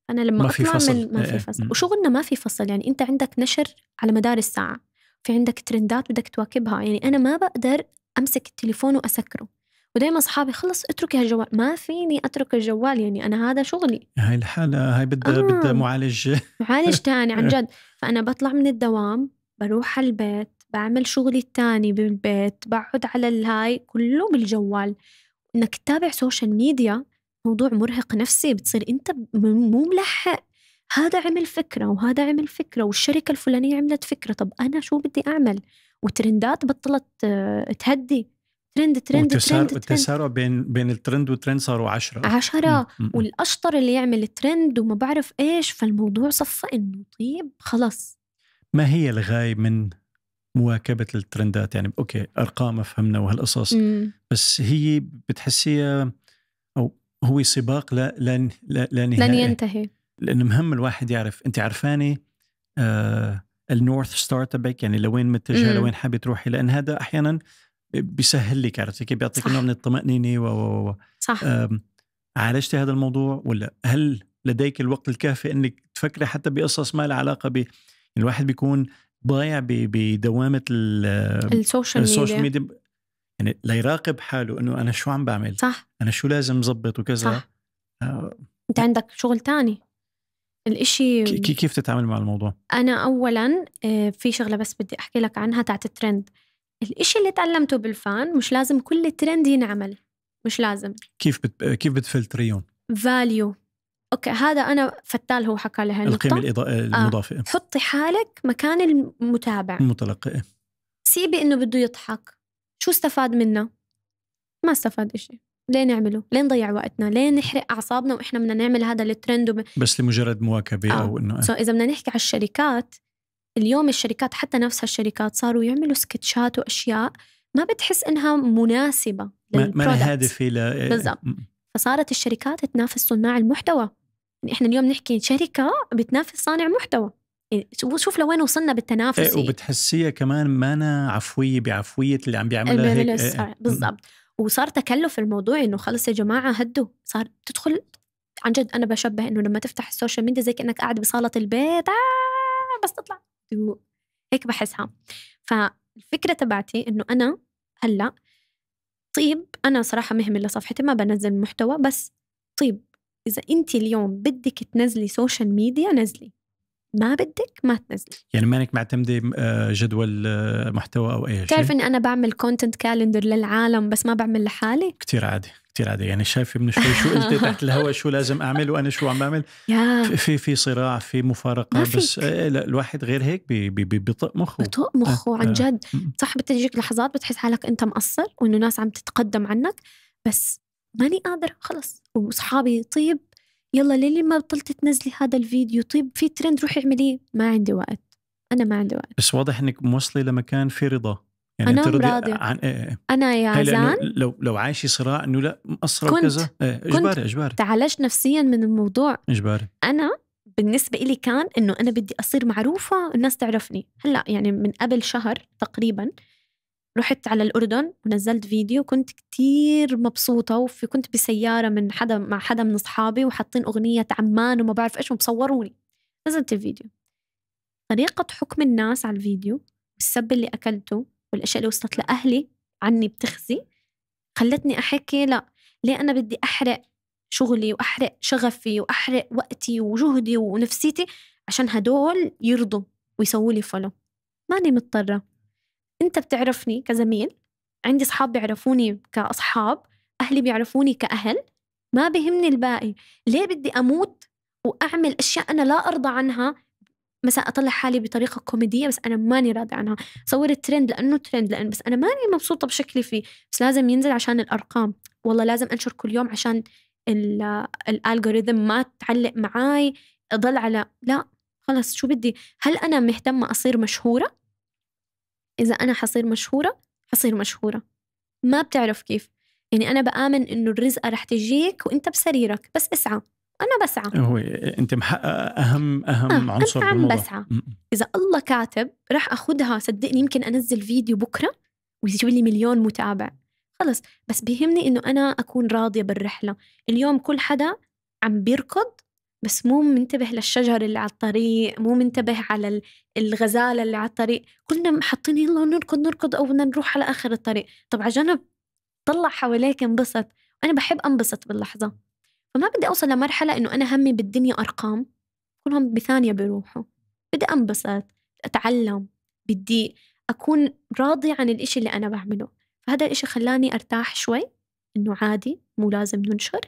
أنا لما ما في أطلع فصل. من ما في إيه، إيه. فصل وشغلنا ما في فصل يعني أنت عندك نشر على مدار الساعة في عندك ترندات بدك تواكبها يعني أنا ما بقدر أمسك التليفون وأسكره ودائما اصحابي خلص اتركي هالجوال ما فيني اترك الجوال يعني انا هذا شغلي هاي الحاله هاي بدها آه. بدها معالج معالج تاني عن (laughs) جد فانا بطلع من الدوام بروح على البيت بعمل شغلي التاني بالبيت بقعد على الهاي كله بالجوال انك تتابع سوشيال ميديا موضوع مرهق نفسي بتصير انت مو ملحق هذا عمل فكرة وهذا عمل فكرة والشركة الفلانية عملت فكرة طب أنا شو بدي أعمل وترندات بطلت آه، تهدي ترند ترند ترند التسارع بين بين الترند والترند صاروا عشرة عشرة والأشطر اللي يعمل ترند وما بعرف إيش فالموضوع صفى إنه طيب خلص ما هي الغاية من مواكبه الترندات يعني اوكي ارقام فهمنا وهالقصص مم. بس هي بتحسيها او هو سباق لا لا لا, نهاية. لن ينتهي لانه مهم الواحد يعرف انت عرفاني آه النورث ستار تبعك يعني لوين متجهه لوين حابه تروحي لان هذا احيانا بيسهل لك عرفتي كيف بيعطيك نوع من الطمانينه و و صح عالجتي هذا الموضوع ولا هل لديك الوقت الكافي انك تفكري حتى بقصص ما لها علاقه ب يعني الواحد بيكون ضايع بدوامه السوشيال ميديا السوشيال ميديا يعني ليراقب حاله انه انا شو عم بعمل صح انا شو لازم ظبط وكذا صح آه، انت عندك شغل تاني الاشي كيف تتعامل مع الموضوع؟ انا اولا آه، في شغله بس بدي احكي لك عنها تاعت الترند الاشي اللي تعلمته بالفان مش لازم كل ترند ينعمل مش لازم كيف بت... كيف بتفلتريهم؟ فاليو اوكي هذا انا فتال هو حكى لها النقطه القيمه آه، المضافه آه. حطي حالك مكان المتابع المتلقي إيه. سيبي انه بده يضحك شو استفاد منه؟ ما استفاد إشي ليه نعمله؟ ليه نضيع وقتنا؟ ليه نحرق اعصابنا واحنا بدنا نعمل هذا الترند وب... بس لمجرد مواكبه آه. او انه سو إيه. اذا بدنا نحكي على الشركات اليوم الشركات حتى نفسها الشركات صاروا يعملوا سكتشات واشياء ما بتحس انها مناسبه ما هادفه إيه، ل بالضبط فصارت الشركات تنافس صناع المحتوى احنا اليوم نحكي شركه بتنافس صانع محتوى إيه، شوف لوين وصلنا بالتنافس إيه وبتحسيها كمان مانا عفويه بعفويه اللي عم بيعملها إيه، هيك إيه، بالضبط وصار تكلف الموضوع انه خلص يا جماعه هدوا صار تدخل عن جد انا بشبه انه لما تفتح السوشيال ميديا زي كانك قاعد بصاله البيت آه بس تطلع هيك بحسها فالفكره تبعتي انه انا هلا طيب انا صراحه مهمل لصفحتي ما بنزل محتوى بس طيب إذا أنت اليوم بدك تنزلي سوشيال ميديا نزلي ما بدك ما تنزلي يعني مانك معتمدة آه، جدول آه، محتوى أو أي شيء بتعرف أني أنا بعمل كونتنت كالندر للعالم بس ما بعمل لحالي كتير عادي كتير عادي يعني شايفة من شوي شو قلت تحت (laughs) الهواء شو لازم أعمل وأنا شو عم بعمل في في صراع في مفارقة بس آه، الواحد غير هيك بطق مخه بطق مخه عن جد صح بتجيك لحظات بتحس حالك أنت مقصر وإنه ناس عم تتقدم عنك بس ماني قادرة خلص وصحابي طيب يلا للي ما بطلت تنزلي هذا الفيديو طيب في ترند روحي اعمليه ما عندي وقت انا ما عندي وقت بس واضح انك موصلي لمكان في رضا يعني انا راضي عن إيه إيه. انا يا عزان لو لو عايشي صراع انه لا مقصره وكذا إيه. اجباري اجباري تعالجت نفسيا من الموضوع اجباري انا بالنسبة إلي كان إنه أنا بدي أصير معروفة الناس تعرفني هلأ يعني من قبل شهر تقريبا رحت على الأردن ونزلت فيديو كنت كتير مبسوطة وفي كنت بسيارة من حدا مع حدا من أصحابي وحاطين أغنية عمان وما بعرف إيش ومصوروني نزلت الفيديو طريقة حكم الناس على الفيديو والسب اللي أكلته والأشياء اللي وصلت لأهلي عني بتخزي خلتني أحكي لا ليه أنا بدي أحرق شغلي وأحرق شغفي وأحرق وقتي وجهدي ونفسيتي عشان هدول يرضوا ويسووا لي فولو ماني مضطرة انت بتعرفني كزميل عندي اصحاب بيعرفوني كاصحاب اهلي بيعرفوني كاهل ما بهمني الباقي ليه بدي اموت واعمل اشياء انا لا ارضى عنها مثلا اطلع حالي بطريقه كوميديه بس انا ماني راضي عنها صور الترند لانه ترند لان بس انا ماني مبسوطه بشكلي فيه بس لازم ينزل عشان الارقام والله لازم انشر كل يوم عشان الالغوريثم ما تعلق معاي اضل على لا خلص شو بدي هل انا مهتمه اصير مشهوره إذا أنا حصير مشهورة حصير مشهورة ما بتعرف كيف يعني أنا بآمن إنه الرزقة رح تجيك وأنت بسريرك بس اسعى أنا بسعى هو أنت محقق أهم أهم آه عنصر أنا عم بسعى إذا الله كاتب رح أخدها صدقني يمكن أنزل فيديو بكرة ويجيب لي مليون متابع خلص بس بيهمني إنه أنا أكون راضية بالرحلة اليوم كل حدا عم بيركض بس مو منتبه للشجر اللي على الطريق مو منتبه على الغزالة اللي على الطريق كلنا حاطين يلا نركض نركض أو بدنا نروح على آخر الطريق طب على جنب طلع حواليك انبسط أنا بحب أنبسط باللحظة فما بدي أوصل لمرحلة إنه أنا همي بالدنيا أرقام كلهم بثانية بيروحوا بدي أنبسط أتعلم بدي أكون راضي عن الإشي اللي أنا بعمله فهذا الإشي خلاني أرتاح شوي إنه عادي مو لازم ننشر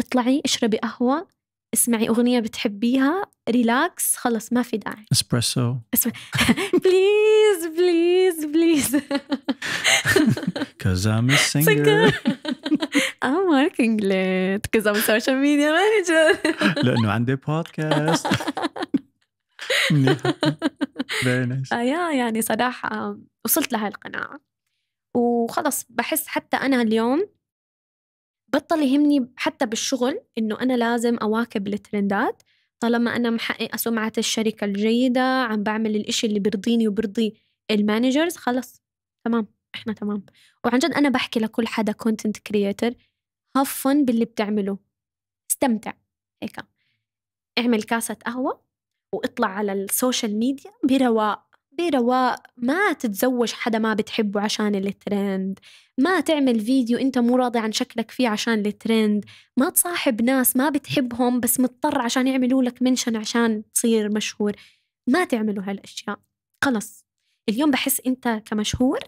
اطلعي اشربي قهوة اسمعي اغنيه بتحبيها ريلاكس خلص ما في داعي اسبريسو بليز بليز بليز كوز ام سينجر ام وركينج ليت كوز ام سوشيال ميديا مانجر لأنه عندي بودكاست فيري نايس يعني صراحة وصلت لهي القناعة وخلص بحس حتى أنا اليوم بطل يهمني حتى بالشغل انه انا لازم اواكب الترندات طالما انا محققه سمعه الشركه الجيده عم بعمل الإشي اللي بيرضيني وبرضي المانجرز خلص تمام احنا تمام وعن جد انا بحكي لكل حدا كونتنت كرييتر هاف فن باللي بتعمله استمتع هيك اعمل كاسه قهوه واطلع على السوشيال ميديا برواق برواء ما تتزوج حدا ما بتحبه عشان الترند ما تعمل فيديو انت مو راضي عن شكلك فيه عشان الترند ما تصاحب ناس ما بتحبهم بس مضطر عشان يعملوا لك منشن عشان تصير مشهور ما تعملوا هالاشياء خلص اليوم بحس انت كمشهور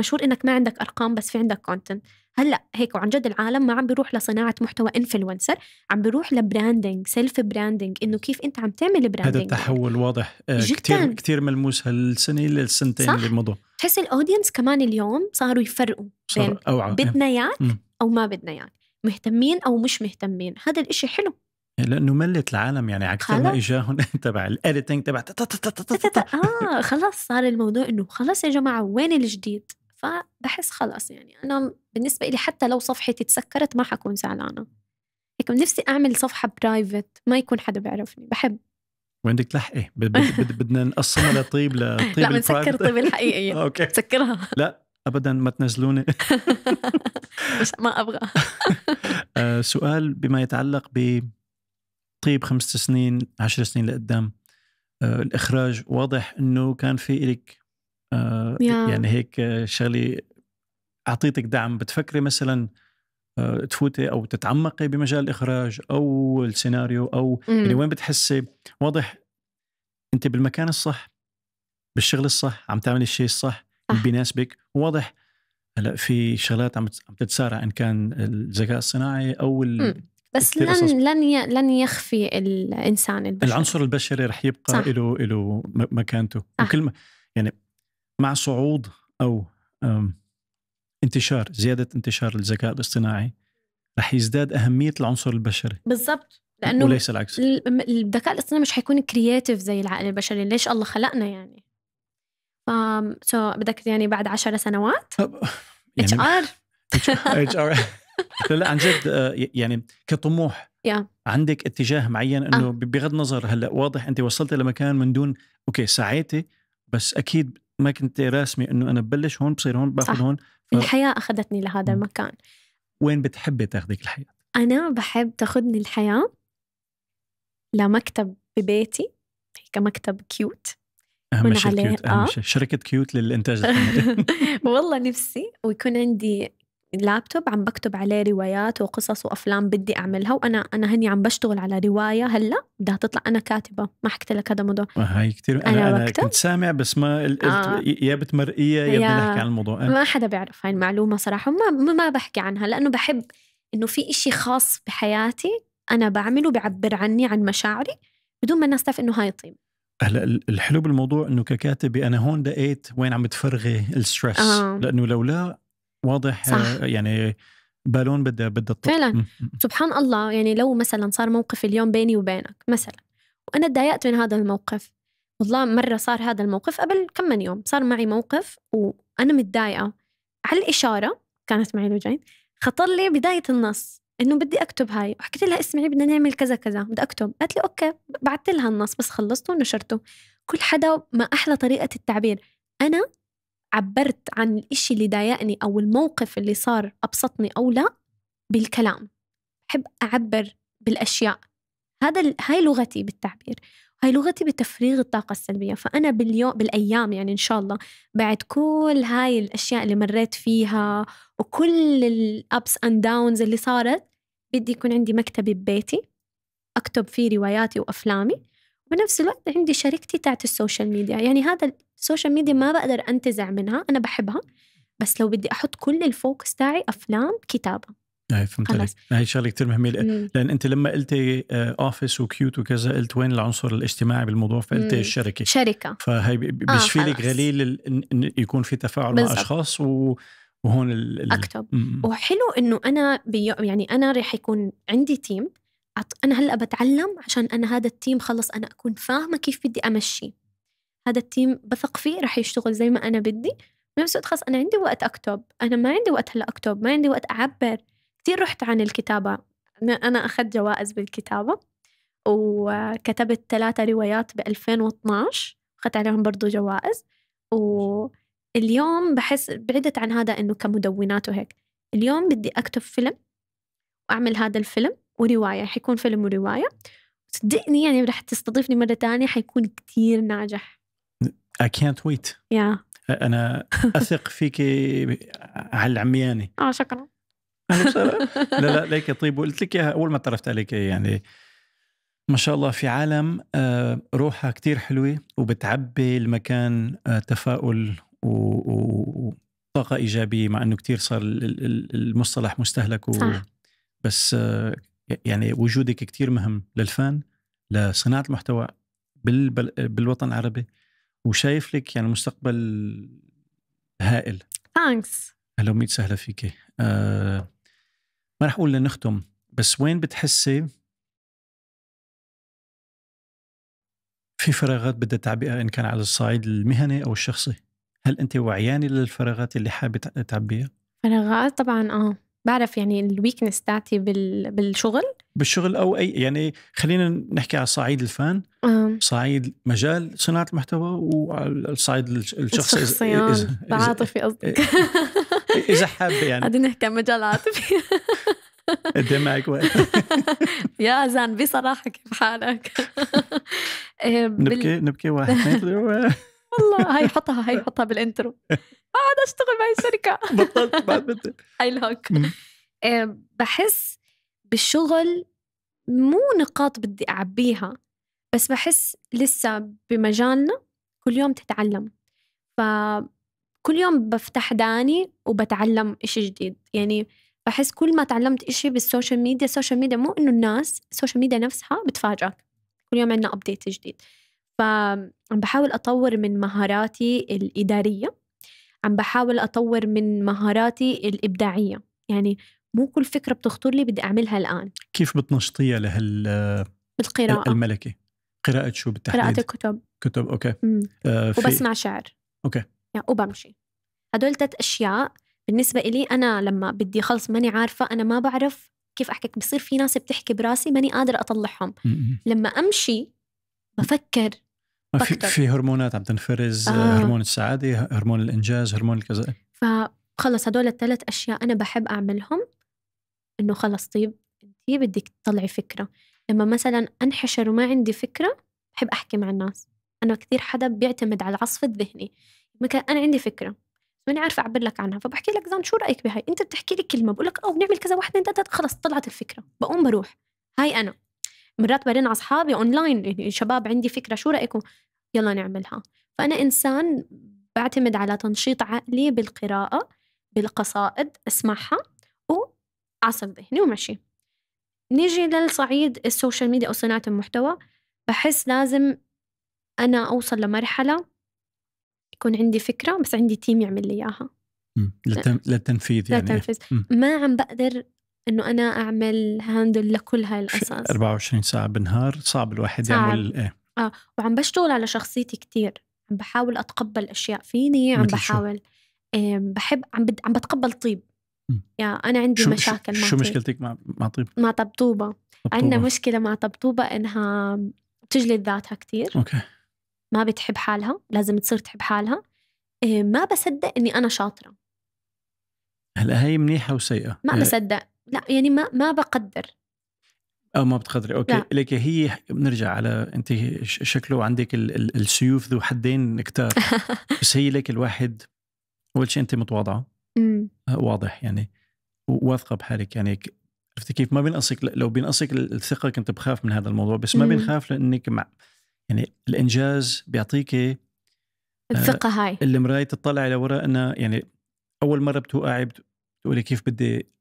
مشهور انك ما عندك ارقام بس في عندك كونتنت هلا هيك وعن جد العالم ما عم بيروح لصناعه محتوى انفلونسر عم بيروح لبراندنج سيلف براندنج انه كيف انت عم تعمل براندنج هذا التحول واضح آه، كثير كثير ملموس هالسنه للسنتين مضوا بتحس الاودينس كمان اليوم صاروا يفرقوا بين إيه. بدنا اياك او ما بدنا اياك مهتمين او مش مهتمين هذا الإشي حلو إيه، لانه ملت العالم يعني على ما اجاهم (laughs) تبع الايديتنج تبع اه خلص صار الموضوع انه خلص يا جماعه وين الجديد؟ فبحس خلاص يعني انا بالنسبه لي حتى لو صفحتي تسكرت ما حكون زعلانه هيك نفسي اعمل صفحه برايفت ما يكون حدا بيعرفني بحب وين بدك تلحقي (laughs) بدنا نقسمها لطيب (laughs) لطيب لا بنسكر طيب الحقيقيه (laughs) اوكي سكرها لا ابدا ما تنزلوني بس ما ابغى آه، سؤال بما يتعلق ب طيب خمس سنين عشر سنين لقدام آه، الاخراج واضح انه كان في لك آه يعني هيك آه، شغله اعطيتك دعم بتفكري مثلا آه تفوتي او تتعمقي بمجال الاخراج او السيناريو او مم. يعني وين بتحسي واضح انت بالمكان الصح بالشغل الصح عم تعملي الشيء الصح اللي بيناسبك واضح هلا في شغلات عم تتسارع ان كان الذكاء الصناعي او ال... بس لن لن لن يخفي الانسان البشري العنصر البشري رح يبقى له له مكانته وكل ما يعني مع صعود او انتشار زياده انتشار الذكاء الاصطناعي رح يزداد اهميه العنصر البشري بالضبط لانه وليس العكس الذكاء الاصطناعي مش حيكون كرياتيف زي العقل البشري ليش الله خلقنا يعني ف سو بدك يعني بعد عشر سنوات اتش ار اتش ار لا لا عن جد آه، يعني كطموح yeah. عندك اتجاه معين انه آه. بغض النظر هلا واضح انت وصلت لمكان من دون اوكي سعيتي بس اكيد ما كنت راسمه انه انا ببلش هون بصير هون باخذ هون ف... الحياه اخذتني لهذا المكان وين بتحبي تاخذك الحياه؟ انا بحب تاخذني الحياه لمكتب ببيتي هيك مكتب كيوت اهم شيء كيوت اهم آه. شيء شركه كيوت للانتاج (laughs) والله نفسي ويكون عندي اللابتوب عم بكتب عليه روايات وقصص وافلام بدي اعملها وانا انا هني عم بشتغل على روايه هلا بدها تطلع انا كاتبه ما حكيت لك هذا الموضوع آه، هاي كثير انا, أنا كنت سامع بس ما قلت آه. يا بتمرقيه يا يا بنحكي عن الموضوع آه. ما حدا بيعرف هاي المعلومه صراحه ما ما بحكي عنها لانه بحب انه في إشي خاص بحياتي انا بعمله بيعبر عني عن مشاعري بدون ما الناس تعرف انه هاي طيب هلا الحلو بالموضوع انه ككاتبه انا هون دقيت وين عم بتفرغي الستريس آه. لانه لو لا واضح آه، صح. يعني بالون بدها بدها فعلا سبحان الله يعني لو مثلا صار موقف اليوم بيني وبينك مثلا وانا تضايقت من هذا الموقف والله مره صار هذا الموقف قبل كم من يوم صار معي موقف وانا متضايقه على الاشاره كانت معي لوجين خطر لي بدايه النص انه بدي اكتب هاي وحكيت لها اسمعي بدنا نعمل كذا كذا بدي اكتب قالت لي اوكي بعثت لها النص بس خلصته ونشرته كل حدا ما احلى طريقه التعبير انا عبرت عن الإشي اللي ضايقني أو الموقف اللي صار أبسطني أو لا بالكلام بحب أعبر بالأشياء هذا هاي لغتي بالتعبير هاي لغتي بتفريغ الطاقة السلبية فأنا باليوم بالأيام يعني إن شاء الله بعد كل هاي الأشياء اللي مريت فيها وكل الأبس أند داونز اللي صارت بدي يكون عندي مكتبي ببيتي أكتب فيه رواياتي وأفلامي بنفس الوقت عندي شركتي تاعت السوشيال ميديا يعني هذا السوشيال ميديا ما بقدر انتزع منها انا بحبها بس لو بدي احط كل الفوكس تاعي افلام كتابه اي فهمت عليك هاي شغله كثير مهمه لان انت لما قلتي اوفيس آه، وكيوت وكذا قلت وين العنصر الاجتماعي بالموضوع فقلتي الشركه شركه فهي بيشفي آه لك غليل ان يكون في تفاعل بالزبط. مع اشخاص و... وهون ال... اكتب مم. وحلو انه انا بي... يعني انا رح يكون عندي تيم انا هلا بتعلم عشان انا هذا التيم خلص انا اكون فاهمه كيف بدي امشي هذا التيم بثق فيه رح يشتغل زي ما انا بدي بنفس الوقت خلص انا عندي وقت اكتب انا ما عندي وقت هلا اكتب ما عندي وقت اعبر كثير رحت عن الكتابه انا اخذت جوائز بالكتابه وكتبت ثلاثه روايات ب 2012 اخذت عليهم برضو جوائز واليوم بحس بعدت عن هذا انه كمدونات وهيك اليوم بدي اكتب فيلم واعمل هذا الفيلم ورواية حيكون فيلم ورواية صدقني يعني رح تستضيفني مرة تانية حيكون كتير ناجح I can't wait yeah. أنا (laughs) أثق فيك على العمياني آه شكرا (laughs) لا لا ليك طيب وقلت لك اياها أول ما تعرفت عليك يعني ما شاء الله في عالم آه، روحها كتير حلوة وبتعبي المكان آه، تفاؤل وطاقة إيجابية مع أنه كتير صار المصطلح مستهلك و... صح. بس آه، يعني وجودك كثير مهم للفن لصناعه المحتوى بالبل... بالوطن العربي وشايف لك يعني مستقبل هائل ثانكس اهلا وميت سهلا فيكي آه ما رح اقول لنختم بس وين بتحسي في فراغات بدها تعبئها ان كان على الصعيد المهني او الشخصي هل انت وعياني للفراغات اللي حابه تعبيها فراغات طبعا اه بعرف يعني الويكنس تاعتي بالشغل بالشغل او اي يعني خلينا نحكي على صعيد الفان آه. صعيد مجال صناعه المحتوى وعلى الصعيد الشخصي الشخصيات العاطفي قصدك إيه، إيه، اذا حابه يعني قاعدين نحكي عن مجال عاطفي قد (laughs) معك وقت (laughs) يا زان بصراحه كيف حالك (laughs) إيه، نبكي نبكي واحد والله هاي حطها هاي حطها بالانترو اقعد آه، اشتغل معي الشركه (laughs) بطلت بعد اي لوك آه، بحس بالشغل مو نقاط بدي اعبيها بس بحس لسه بمجالنا كل يوم تتعلم فكل يوم بفتح داني وبتعلم إشي جديد يعني بحس كل ما تعلمت إشي بالسوشيال ميديا السوشيال ميديا مو إنه الناس السوشيال ميديا نفسها بتفاجئك كل يوم عندنا أبديت جديد فبحاول بحاول أطور من مهاراتي الإدارية عم بحاول أطور من مهاراتي الإبداعية يعني مو كل فكرة بتخطر لي بدي أعملها الآن كيف بتنشطيها لهال بالقراءة الملكة قراءة شو بالتحديد؟ قراءة الكتب كتب أوكي آه في... وبسمع شعر أوكي يعني وبمشي هدول ثلاث أشياء بالنسبة إلي أنا لما بدي خلص ماني عارفة أنا ما بعرف كيف أحكيك بصير في ناس بتحكي براسي ماني قادر أطلعهم لما أمشي بفكر طيب، في طيب. في هرمونات عم تنفرز آه،, آه. هرمون السعاده هرمون الانجاز هرمون الكذا فخلص هدول الثلاث اشياء انا بحب اعملهم انه خلص طيب انت بدك تطلعي فكره لما مثلا انحشر وما عندي فكره بحب احكي مع الناس انا كثير حدا بيعتمد على العصف الذهني مثلا انا عندي فكره ماني عارفه اعبر لك عنها فبحكي لك زان شو رايك بهاي انت بتحكي لي كلمه بقول لك اه بنعمل كذا واحدة انت خلص طلعت الفكره بقوم بروح هاي انا مرات برن على اصحابي اونلاين يعني شباب عندي فكره شو رايكم يلا نعملها فانا انسان بعتمد على تنشيط عقلي بالقراءه بالقصائد اسمعها وعصر ذهني ومشي نيجي للصعيد السوشيال ميديا او صناعه المحتوى بحس لازم انا اوصل لمرحله يكون عندي فكره بس عندي تيم يعمل لي اياها للتنفيذ يعني للتنفيذ ما عم بقدر انه انا اعمل هاندل لكل هاي القصص 24 ساعه بالنهار صعب الواحد صعب. يعمل ايه اه وعم بشتغل على شخصيتي كتير عم بحاول اتقبل اشياء فيني عم بحاول بحب عم بد... عم بتقبل طيب يا يعني انا عندي شو مشاكل شو مع شو طيب. مشكلتك مع مع طيب مع طبطوبه عندنا مشكله مع طبطوبه انها بتجلد ذاتها كتير اوكي ما بتحب حالها لازم تصير تحب حالها ما بصدق اني انا شاطره هلا هي منيحه وسيئه ما آه، بصدق لا يعني ما ما بقدر او ما بتقدري اوكي لا. لك هي بنرجع على انت شكله عندك ال ال السيوف ذو حدين كتار (laughs) بس هي لك الواحد اول شيء انت متواضعه آه، واضح يعني واثقه بحالك يعني عرفتي كيف ما بينقصك لو بينقصك الثقه كنت بخاف من هذا الموضوع بس ما بنخاف لانك مع يعني الانجاز بيعطيك آه، الثقه هاي المرايه تطلع لورا انها يعني اول مره بتوقعي بتقولي كيف بدي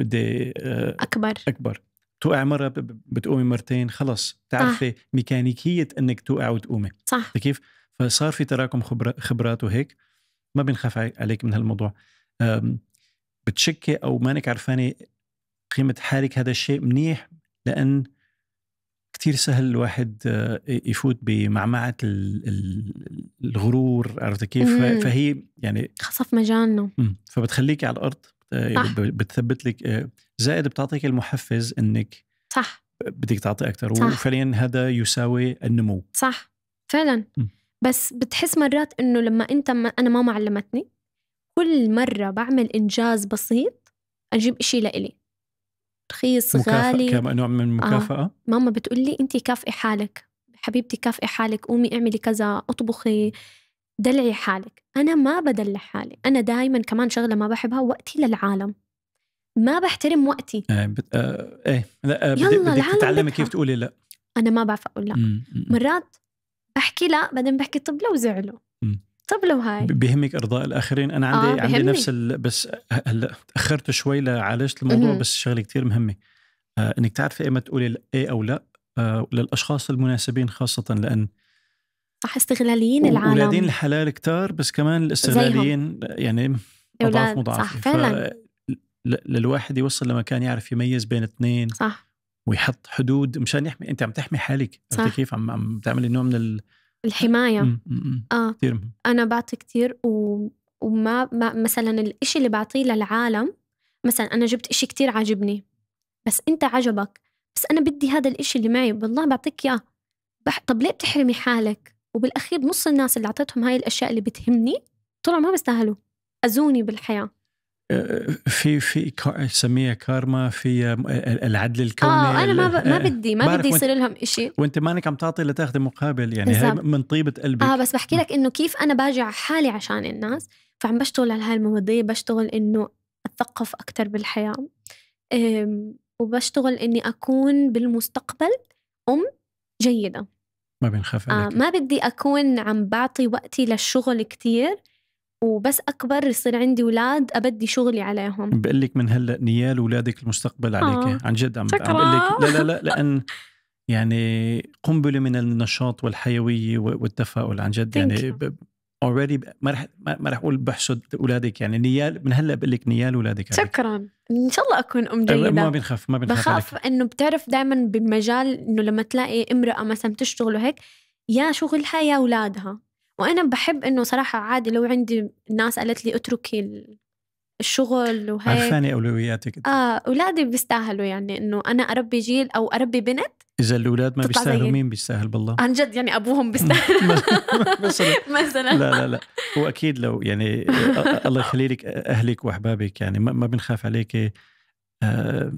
بدي آه، اكبر اكبر توقع مره بتقومي مرتين خلص بتعرفي ميكانيكيه انك توقع وتقومي صح كيف فصار في تراكم خبرات وهيك ما بنخاف عليك من هالموضوع بتشكي او مانك عرفانه قيمه حالك هذا الشيء منيح لان كثير سهل الواحد آه، يفوت بمعمعة الغرور عرفت كيف فهي يعني خصف مجالنا فبتخليكي على الأرض آه، يعني بتثبت لك آه، زائد بتعطيك المحفز انك صح بدك تعطي اكثر وفعليا هذا يساوي النمو صح فعلا م. بس بتحس مرات انه لما انت ما انا ماما علمتني كل مره بعمل انجاز بسيط اجيب إشي لإلي رخيص غالي كنوع من المكافاه آه. ماما بتقول لي انت كافئي حالك حبيبتي كافئي حالك قومي اعملي كذا اطبخي دلعي حالك أنا ما بدلع حالي أنا دائما كمان شغلة ما بحبها وقتي للعالم ما بحترم وقتي آه، بت... آه ايه لا آه بدي... بدك تتعلمي كيف تقولي لا انا ما بعرف اقول لا مرات بحكي لا بعدين بحكي طب لو زعلوا طب لو هاي بيهمك ارضاء الاخرين انا عندي آه عندي نفس ال... بس هلا تاخرت شوي لعالجت الموضوع مم. بس شغله كثير مهمه آه انك تعرفي ايمتى تقولي ايه او لا آه للاشخاص المناسبين خاصه لان صح استغلاليين العالم ولادين الحلال كتار بس كمان الاستغلاليين يعني اضعاف مضاعفه صح فعلا للواحد يوصل لمكان يعرف يميز بين اثنين صح ويحط حدود مشان يحمي انت عم تحمي حالك عرفتي كيف عم عم تعملي نوع من ال... الحمايه مم. مم. اه كثير انا بعطي كثير و... وما ما مثلا الإشي اللي بعطيه للعالم مثلا انا جبت إشي كتير عاجبني بس انت عجبك بس انا بدي هذا الإشي اللي معي والله بعطيك اياه بح... طب ليه بتحرمي حالك وبالاخير نص الناس اللي اعطيتهم هاي الاشياء اللي بتهمني طلعوا ما بيستاهلوا اذوني بالحياه أه، أه، في في تسميها كارما في أه، العدل الكوني اه انا ما ب... ما بدي ما بدي يصير لهم شيء وانت مانك عم تعطي لتاخذي مقابل يعني هي من طيبه قلبي اه بس بحكي لك انه كيف انا باجع حالي عشان الناس فعم بشتغل على هاي المواضيع بشتغل انه اتثقف اكثر بالحياه وبشتغل اني اكون بالمستقبل ام جيده ما بنخاف آه ما بدي أكون عم بعطي وقتي للشغل كتير وبس أكبر يصير عندي أولاد أبدي شغلي عليهم بقول لك من هلأ نيال أولادك المستقبل عليك آه. عن جد عم, عم بقول لك لا لا لا لأن يعني قنبلة من النشاط والحيوية والتفاؤل عن جد يعني اوريدي ما رح ما رح اقول بحسد اولادك يعني نيال من هلا بقول لك نيال اولادك شكرا ان شاء الله اكون ام طيب، جيده ما بنخاف ما بنخاف بخاف عليك. انه بتعرف دائما بمجال انه لما تلاقي امراه مثلا بتشتغل وهيك يا شغلها يا اولادها وانا بحب انه صراحه عادي لو عندي ناس قالت لي اتركي الشغل وهيك عرفاني اولوياتك اه اولادي بيستاهلوا يعني انه انا اربي جيل او اربي بنت اذا الاولاد ما بيستاهلوا مين بيستاهل بالله؟ عن جد يعني ابوهم (laughs) بيستاهل (laughs) مثلا لا لا لا لا واكيد لو يعني الله يخلي لك اهلك واحبابك يعني ما بنخاف عليك آه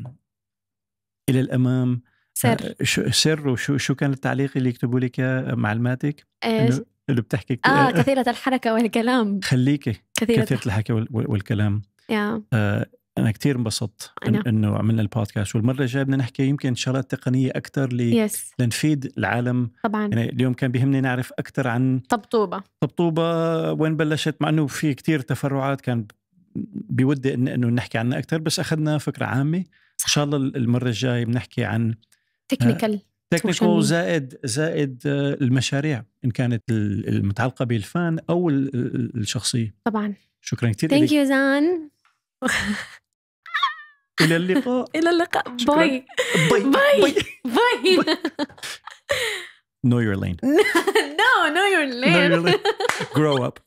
الى الامام سر آه، شو سر وشو شو كان التعليق اللي يكتبوا لك معلماتك؟ ايش؟ اللي بتحكي اه كثيرة الحركة والكلام خليكي كثيرة, كثيرة الحكي والكلام يا. آه انا كثير انبسطت أنا. انه عملنا البودكاست والمره الجايه بدنا نحكي يمكن شغلات تقنيه اكثر ل... yes. لنفيد العالم طبعا يعني اليوم كان بيهمني نعرف اكثر عن طبطوبه طبطوبه وين بلشت مع انه في كثير تفرعات كان بودي إن انه نحكي عنها اكثر بس اخذنا فكره عامه صح. ان شاء الله المره الجايه بنحكي عن آه، تكنيكال تكنيكال زائد زائد آه، المشاريع ان كانت المتعلقه بالفان او الشخصيه طبعا شكرا كثير ثانك يو زان إلى اللقاء (laughs) إلى اللقاء باي باي باي باي (laughs) (laughs) Know your lane. no, know your lane. Know your lane. Grow up.